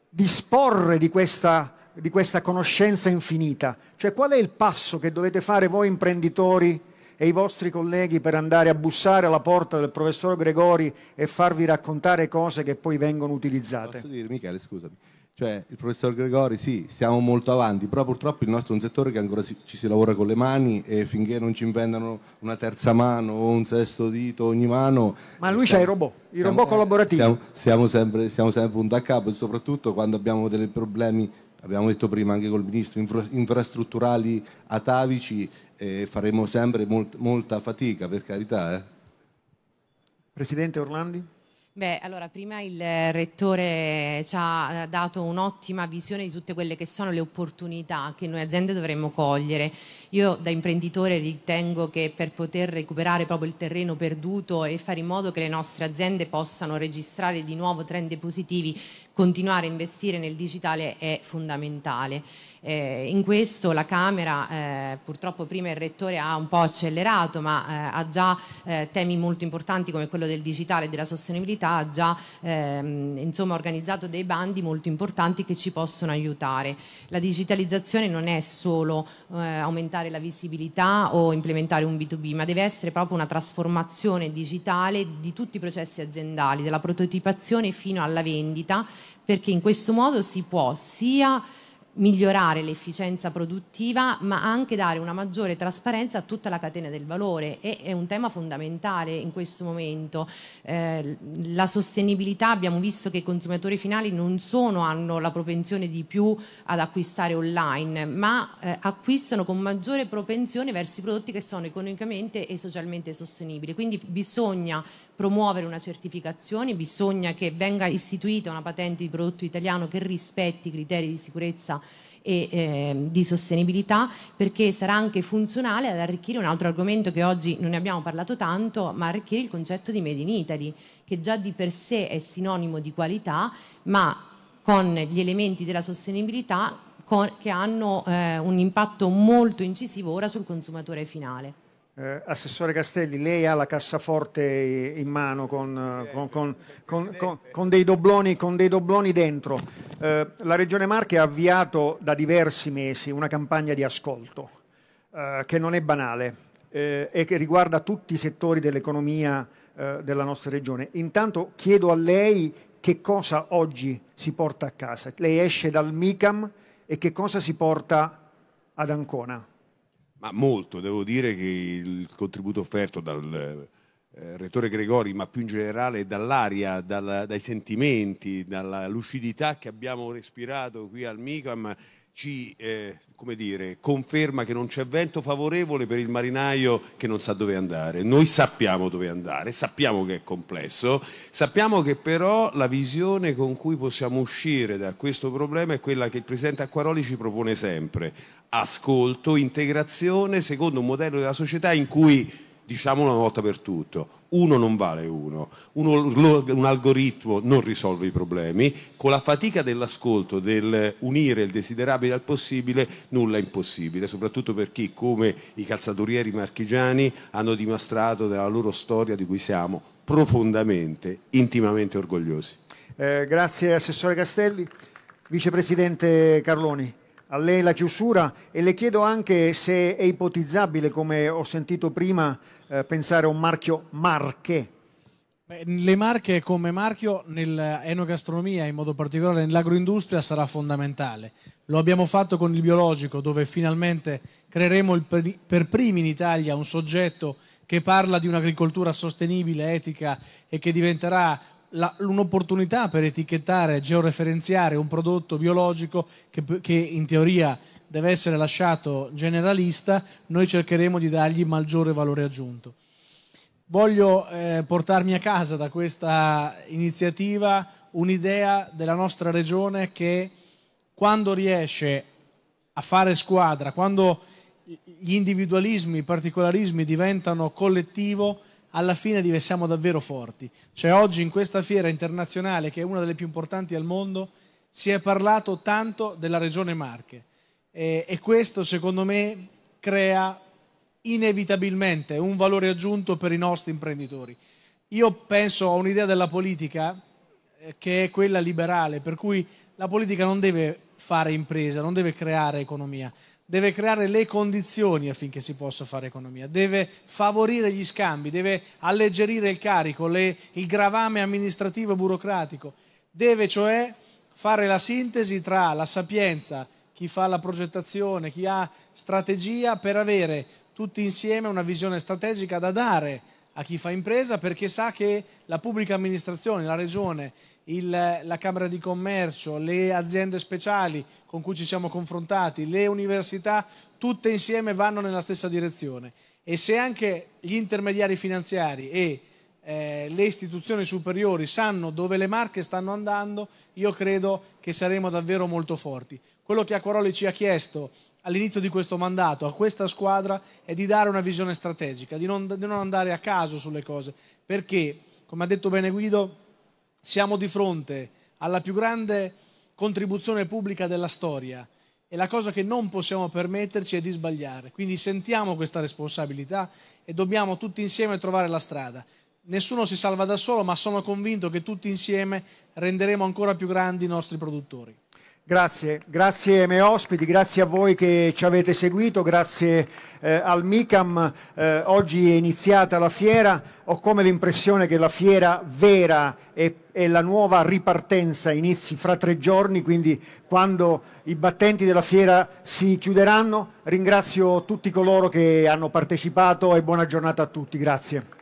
[SPEAKER 1] disporre di questa, di questa conoscenza infinita? Cioè qual è il passo che dovete fare voi imprenditori? e i vostri colleghi per andare a bussare alla porta del professor Gregori e farvi raccontare cose che poi vengono utilizzate.
[SPEAKER 5] Posso dire, Michele, scusami. Cioè, il professor Gregori, sì, stiamo molto avanti, però purtroppo il nostro è un settore che ancora si, ci si lavora con le mani e finché non ci inventano una terza mano o un sesto dito ogni mano... Ma lui c'ha i robot, i robot collaborativi. Siamo, siamo, sempre, siamo sempre un da capo, soprattutto quando abbiamo dei problemi abbiamo detto prima anche col ministro, infra- infrastrutturali atavici eh, faremo sempre molt- molta fatica, per carità. Eh. Presidente Orlandi.
[SPEAKER 12] Beh, allora prima il rettore ci ha eh, dato un'ottima visione di tutte quelle che sono le opportunità che noi aziende dovremmo cogliere. Io da imprenditore ritengo che per poter recuperare proprio il terreno perduto e fare in modo che le nostre aziende possano registrare di nuovo trend positivi, continuare a investire nel digitale è fondamentale. Eh, in questo la Camera, eh, purtroppo prima il Rettore ha un po' accelerato, ma eh, ha già eh, temi molto importanti come quello del digitale e della sostenibilità, ha già ehm, insomma, organizzato dei bandi molto importanti che ci possono aiutare. La digitalizzazione non è solo aumentare la visibilità o implementare un B2B, ma deve essere proprio una trasformazione digitale di tutti i processi aziendali, dalla prototipazione fino alla vendita, perché in questo modo si può sia migliorare l'efficienza produttiva ma anche dare una maggiore trasparenza a tutta la catena del valore e è un tema fondamentale in questo momento. Eh, la sostenibilità abbiamo visto che i consumatori finali non solo hanno la propensione di più ad acquistare online ma eh, acquistano con maggiore propensione verso i prodotti che sono economicamente e socialmente sostenibili. Quindi bisogna promuovere una certificazione, bisogna che venga istituita una patente di prodotto italiano che rispetti i criteri di sicurezza e eh, di sostenibilità perché sarà anche funzionale ad arricchire un altro argomento che oggi non ne abbiamo parlato tanto, ma arricchire il concetto di Made in Italy, che già di per sé è sinonimo di qualità, ma con gli elementi della sostenibilità con, che hanno eh, un impatto molto incisivo ora sul consumatore finale.
[SPEAKER 1] Eh, Assessore Castelli, lei ha la cassaforte in mano eh, con, con, con, dei, dobloni, con dei, dobloni, dentro. Eh, la Regione Marche ha avviato da diversi mesi una campagna di ascolto eh, che non è banale eh, e che riguarda tutti i settori dell'economia eh, della nostra Regione. Intanto chiedo a lei che cosa oggi si porta a casa. Lei esce dal MICAM e che cosa si porta ad Ancona?
[SPEAKER 11] Ma molto, devo dire che il contributo offerto dal eh, rettore Gregori, ma più in generale dall'aria, dai sentimenti, dalla lucidità che abbiamo respirato qui al MICAM ci eh, dire, conferma che non c'è vento favorevole per il marinaio che non sa dove andare. Noi sappiamo dove andare, sappiamo che è complesso, sappiamo che però la visione con cui possiamo uscire da questo problema è quella che il Presidente Acquaroli ci propone sempre. Ascolto, integrazione, secondo un modello della società in cui diciamo una volta per tutto, uno non vale uno, uno un algoritmo non risolve i problemi, con la fatica dell'ascolto, del unire il desiderabile al possibile, nulla è impossibile, soprattutto per chi come i calzaturieri marchigiani hanno dimostrato della loro storia di cui siamo profondamente, intimamente orgogliosi.
[SPEAKER 1] Eh, grazie Assessore Castelli. Vicepresidente Carloni, a lei la chiusura e le chiedo anche se è ipotizzabile, come ho sentito prima, eh, pensare a un marchio
[SPEAKER 10] marche? le marche come marchio nell'enogastronomia, in modo particolare nell'agroindustria, sarà fondamentale. Lo abbiamo fatto con il biologico, dove finalmente creeremo per, per primi in Italia un soggetto che parla di un'agricoltura sostenibile, etica e che diventerà un'opportunità per etichettare, georeferenziare un prodotto biologico che, che in teoria deve essere lasciato generalista, noi cercheremo di dargli maggiore valore aggiunto. Voglio eh, portarmi a casa da questa iniziativa un'idea della nostra regione che quando riesce a fare squadra, quando gli individualismi, i particolarismi diventano collettivo, alla fine diventiamo davvero forti. Cioè oggi in questa fiera internazionale, che è una delle più importanti al mondo, si è parlato tanto della regione Marche eh, e questo secondo me crea inevitabilmente un valore aggiunto per i nostri imprenditori. Io penso a un'idea della politica eh, che è quella liberale, per cui la politica non deve fare impresa, non deve creare economia, deve creare le condizioni affinché si possa fare economia, deve favorire gli scambi, deve alleggerire il carico, le, il gravame amministrativo e burocratico, deve cioè fare la sintesi tra la sapienza, chi fa la progettazione, chi ha strategia per avere tutti insieme una visione strategica da dare a chi fa impresa perché sa che la pubblica amministrazione, la regione, il, la Camera di Commercio, le aziende speciali con cui ci siamo confrontati, le università, tutte insieme vanno nella stessa direzione. E se anche gli intermediari finanziari e eh, le istituzioni superiori sanno dove le marche stanno andando, io credo che saremo davvero molto forti. Quello che Acquaroli ci ha chiesto all'inizio di questo mandato a questa squadra è di dare una visione strategica, di non, di non andare a caso sulle cose, perché, come ha detto bene Guido, siamo di fronte alla più grande contribuzione pubblica della storia e la cosa che non possiamo permetterci è di sbagliare. Quindi sentiamo questa responsabilità e dobbiamo tutti insieme trovare la strada. Nessuno si salva da solo, ma sono convinto che tutti insieme renderemo ancora più grandi i nostri produttori. Grazie,
[SPEAKER 1] grazie ai miei ospiti, grazie a voi che ci avete seguito, grazie eh, al MICAM. Eh, oggi è iniziata la fiera, ho come l'impressione che la fiera vera e, e, la nuova ripartenza inizi fra tre giorni, quindi quando i battenti della fiera si chiuderanno. Ringrazio tutti coloro che hanno partecipato e buona giornata a tutti, grazie.